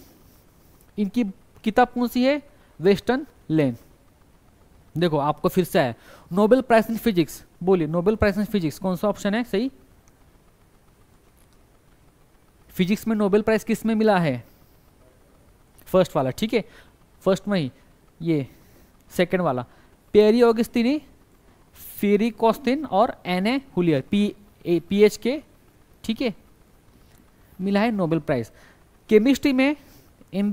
इनकी किताब कौन सी है वेस्टर्न लेन देखो आपको फिर से आया नोबेल प्राइज इन फिजिक्स बोलिए नोबेल प्राइज इन फिजिक्स कौन सा ऑप्शन है सही फिजिक्स में नोबेल प्राइज किस में मिला है फर्स्ट वाला ठीक है फर्स्ट में ही ये सेकंड वाला पेरी ऑगस्तिनी फेरी कॉस्तिन और Anne A Huillier P A P H के ठीक है मिला है नोबेल प्राइज केमिस्ट्री में एम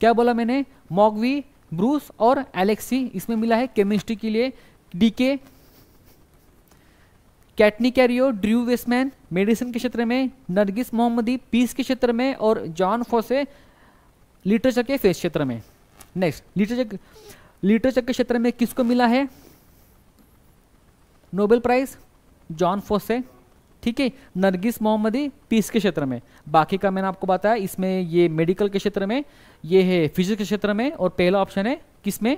क्या बोला मैंने मॉगवी ब्रूस और एलेक्सी इसमें मिला है केमिस्ट्री के लिए डीके Katalin Kariko Drew Weissman medicine के क्षेत्र में नरगिस मोहम्मदी पीस के क्षेत्र में और जॉन फोसे लिटरेचर के फेस क्षेत्र में नेक्स्ट लिटरेचर लिटरेचर के क्षेत्र में किसको मिला है नोबेल प्राइज़ जॉन फोसे ठीक है नरगिस मोहम्मदी पीस के क्षेत्र में बाकी का मैंने आपको बताया इसमें ये मेडिकल के क्षेत्र में ये है फिजिक्स के क्षेत्र में और पहला ऑप्शन है किसमें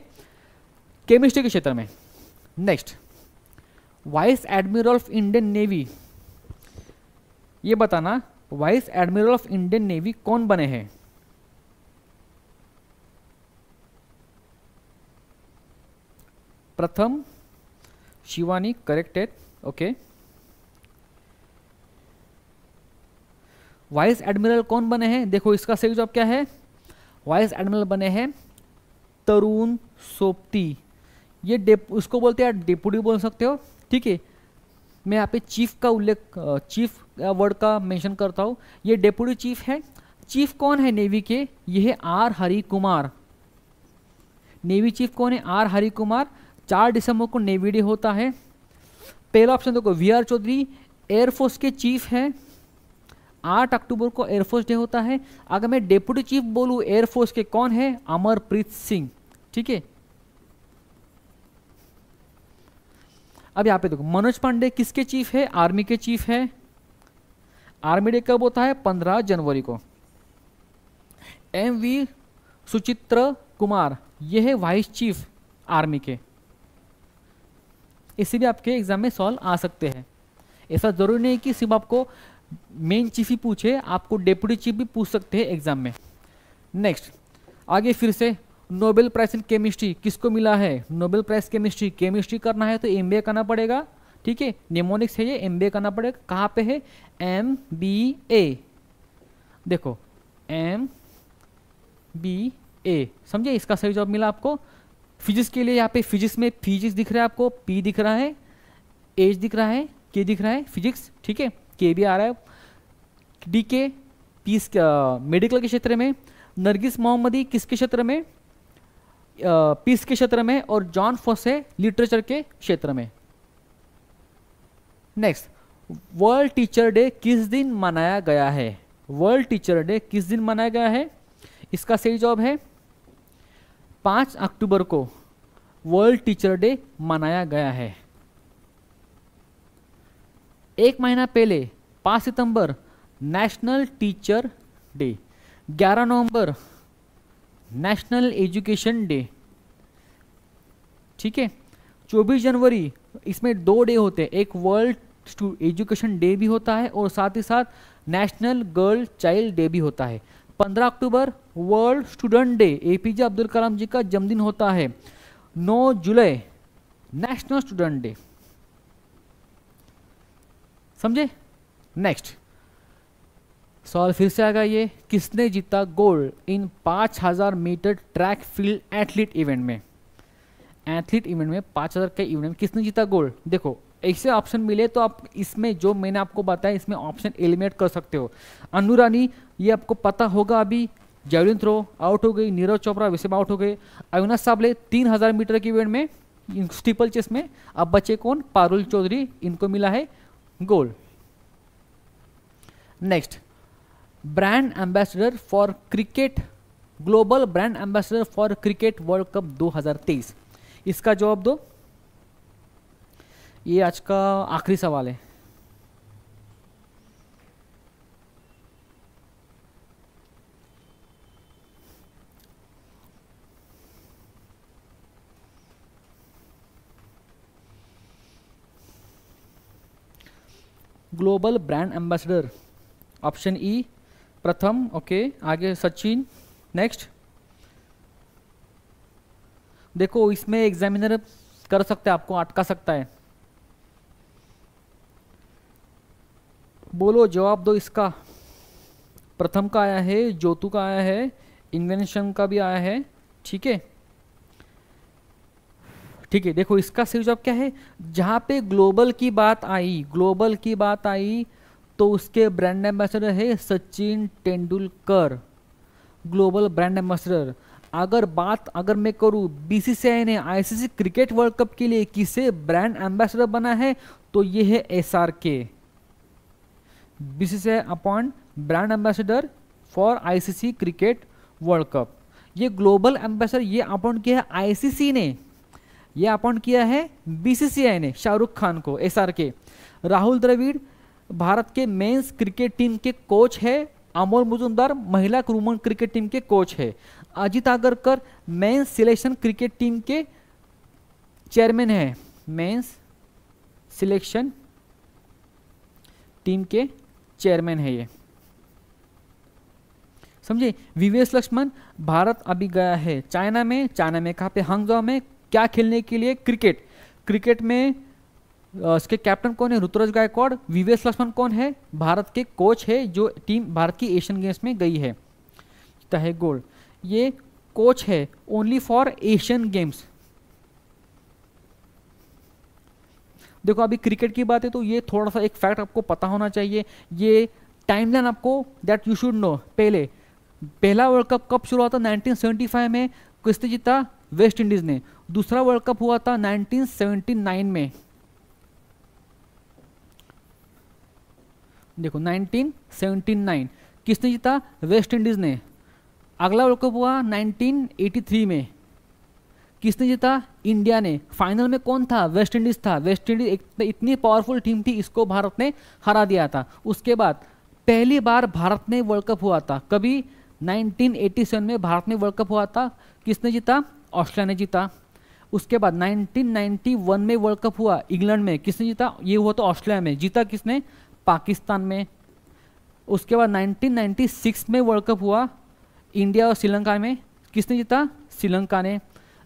केमिस्ट्री के क्षेत्र में next vice admiral of Indian navy ये बताना vice admiral of Indian navy कौन बने हैं Pratham Shivani corrected okay vice admiral कौन बने हैं देखो इसका सही जवाब क्या है वाइस एडमिरल बने हैं तरुण सोपती ये उसको बोलते हैं डिप्यूटी बोल सकते हो ठीक है मैं यहाँ पे चीफ का उल्लेख चीफ वर्ड का मेंशन करता हूँ ये डेप्यूटी चीफ है चीफ कौन है नेवी के ये है R Hari Kumar navy chief कौन है आर हरी कुमार चार दिसंबर को नेवी डे होता है पहला ऑप्शन देखो वी आर चौधरी एयरफोर्स के चीफ हैं आठ अक्टूबर को एयरफोर्स डे होता है अगर मैं डेप्यूटी चीफ बोलू एयरफोर्स के कौन है अमरप्रीत सिंह ठीक है अब यहां पे देखो मनोज पांडे किसके चीफ है आर्मी के चीफ है आर्मी डे कब होता है पंद्रह जनवरी को एम वी सुचित्र कुमार ये है वाइस चीफ आर्मी के इससे भी आपके एग्जाम में सॉल्व आ सकते हैं ऐसा ज़रूरी नहीं कि सिर्फ आपको मेन चीफ ही पूछे आपको डेप्यूटी चीफ भी पूछ सकते हैं एग्जाम में नेक्स्ट आगे फिर से नोबेल प्राइज इन केमिस्ट्री किसको मिला है नोबेल प्राइज केमिस्ट्री केमिस्ट्री करना है तो एम करना पड़ेगा ठीक है निमोनिक्स है ये एम करना पड़ेगा कहाँ पे है एम बी ए देखो एम बी ए समझे इसका सही जवाब मिला आपको फिजिक्स के लिए यहाँ पे फिजिक्स में फिजिक्स दिख रहा है आपको पी दिख रहा है एज दिख रहा है के दिख रहा है फिजिक्स ठीक है के भी आ रहा है डी के पीस मेडिकल के क्षेत्र में नरगिस मोहम्मदी किसके क्षेत्र में पीस के क्षेत्र में और जॉन फोसे लिटरेचर के क्षेत्र में नेक्स्ट वर्ल्ड टीचर डे किस दिन मनाया गया है वर्ल्ड टीचर डे किस दिन मनाया गया है इसका सही जवाब है पाँच अक्टूबर को वर्ल्ड टीचर डे मनाया गया है एक महीना पहले पांच सितंबर नेशनल टीचर डे ग्यारह नवंबर नेशनल एजुकेशन डे ठीक है चौबीस जनवरी इसमें दो डे होते हैं एक वर्ल्ड एजुकेशन डे भी होता है और साथ ही साथ नेशनल गर्ल चाइल्ड डे भी होता है पंद्रह अक्टूबर world student day APJ Abdul Kalam ji का जन्मदिन होता है नौ जुलाई नेशनल स्टूडेंट डे समझे नेक्स्ट सवाल फिर से आएगा ये किसने जीता gold in 5000 metre track field athlete event में एथलीट इवेंट में 5000 के इवेंट में किसने जीता गोल्ड देखो ऐसे ऑप्शन मिले तो आप इसमें जो मैंने आपको बताया इसमें ऑप्शन एलिमिनेट कर सकते हो अनुरानी ये आपको पता होगा अभी जेवलिन थ्रो आउट हो गई नीरज चोपड़ा वैसे आउट हो गए अविनाश साबले तीन हज़ार मीटर के इवेंट में स्टीपल चेस में अब बचे कौन पारुल चौधरी इनको मिला है gold next brand ambassador for cricket global brand ambassador for cricket world cup 2023 इसका जवाब दो ये आज का आखिरी सवाल है global brand ambassador option E Pratham okay आगे सचिन नेक्स्ट देखो इसमें एग्जामिनर कर सकते हैं आपको अटका सकता है बोलो जवाब दो इसका प्रथम का आया है ज्योतु का आया है इन्वेंशन का भी आया है ठीक है ठीक है देखो इसका सही जवाब क्या है जहां पे ग्लोबल की बात आई ग्लोबल की बात आई तो उसके ब्रांड एम्बेसडर है Sachin Tendulkar global brand ambassador अगर बात अगर मैं करूँ बीसीसीआई ने आईसीसी क्रिकेट वर्ल्ड कप के लिए किसे ब्रांड एम्बेसडर बना है तो ये है SRK BCCI appoint brand ambassador for ICC cricket world cup ये ग्लोबल एम्बेसडर ये अपॉइंट किया है आईसीसी ने ये अपॉइंट किया है बीसीसीआई ने शाहरुख खान को एस के राहुल द्रविड़ भारत के मेंस क्रिकेट टीम के कोच है अमोल मुजुमदार महिला क्रूमन क्रिकेट टीम के कोच है Ajit Agarkar men's selection cricket team के चेयरमैन है मेंस सिलेक्शन टीम के चेयरमैन है ये समझे विवेश लक्ष्मण भारत अभी गया है चाइना में चाइना में कहा पे में क्या खेलने के लिए क्रिकेट क्रिकेट में इसके कैप्टन कौन है ऋतुराज गायकवाड़ विवेश लक्ष्मण कौन है भारत के कोच है जो टीम भारत की एशियन गेम्स में गई है गोल्ड ये कोच है ओनली फॉर एशियन गेम्स देखो अभी क्रिकेट की बात है तो ये थोड़ा सा एक फैक्ट आपको पता होना चाहिए ये टाइम आपको दैट यू शुड नो पहले पहला वर्ल्ड कप कब शुरू हुआ था 1975 में किसने जीता वेस्ट इंडीज़ ने दूसरा वर्ल्ड कप हुआ था 1979 में देखो 1979 किसने जीता वेस्ट इंडीज़ ने अगला वर्ल्ड कप हुआ 1983 में किसने जीता इंडिया ने फाइनल में कौन था वेस्ट इंडीज था वेस्ट इंडीज तो इतनी पावरफुल टीम थी इसको भारत ने हरा दिया था उसके बाद पहली बार भारत में वर्ल्ड कप हुआ था कभी 1987 में भारत में वर्ल्ड कप हुआ था किसने जीता ऑस्ट्रेलिया ने जीता उसके बाद 1991 में वर्ल्ड कप हुआ इंग्लैंड में किसने जीता ये हुआ तो ऑस्ट्रेलिया में जीता किसने पाकिस्तान में उसके बाद 1996 में वर्ल्ड कप हुआ इंडिया और श्रीलंका में किसने जीता श्रीलंका ने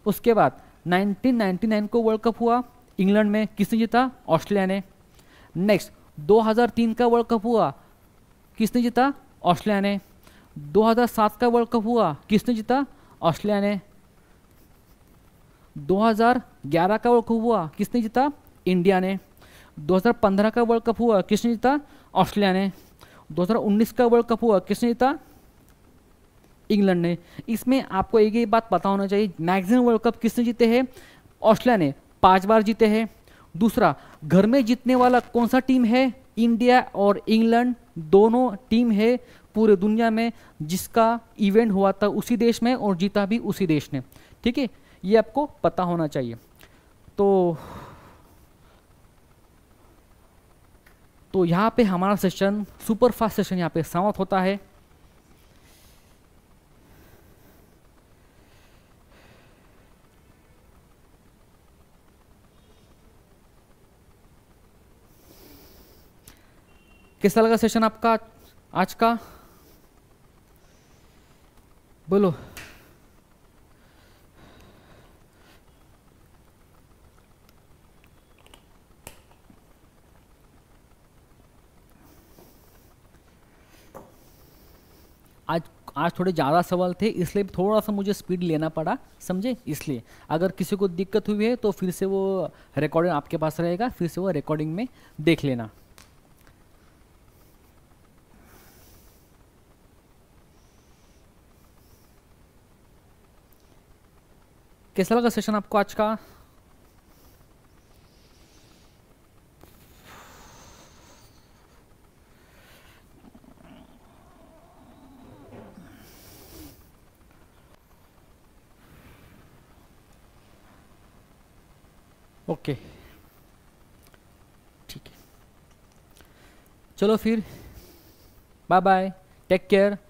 उसके बाद 1999 को वर्ल्ड कप हुआ इंग्लैंड में किसने जीता ऑस्ट्रेलिया ने नेक्स्ट 2003 का वर्ल्ड कप हुआ किसने जीता ऑस्ट्रेलिया ने 2007 का वर्ल्ड कप हुआ किसने जीता ऑस्ट्रेलिया ने 2011 का वर्ल्ड कप हुआ किसने जीता इंडिया ने 2015 का वर्ल्ड कप हुआ किसने जीता ऑस्ट्रेलिया ने 2019 का वर्ल्ड कप हुआ किसने जीता इंग्लैंड ने इसमें आपको एक ही बात पता होना चाहिए मैक्सिमम वर्ल्ड कप किसने जीते हैं ऑस्ट्रेलिया ने पांच बार जीते हैं दूसरा घर में जीतने वाला कौन सा टीम है इंडिया और इंग्लैंड दोनों टीम है पूरे दुनिया में जिसका इवेंट हुआ था उसी देश में और जीता भी उसी देश ने ठीक है ये आपको पता होना चाहिए तो तो यहाँ पे हमारा सेशन सुपर फास्ट सेशन यहाँ पे समाप्त होता है किस तरह का सेशन आपका आज का बोलो आज आज थोड़े ज़्यादा सवाल थे इसलिए थोड़ा सा मुझे स्पीड लेना पड़ा समझे इसलिए अगर किसी को दिक्कत हुई है तो फिर से वो रिकॉर्डिंग आपके पास रहेगा फिर से वो रिकॉर्डिंग में देख लेना कैसा लगा सेशन आपको आज का ओके ठीक है चलो फिर बाय बाय टेक केयर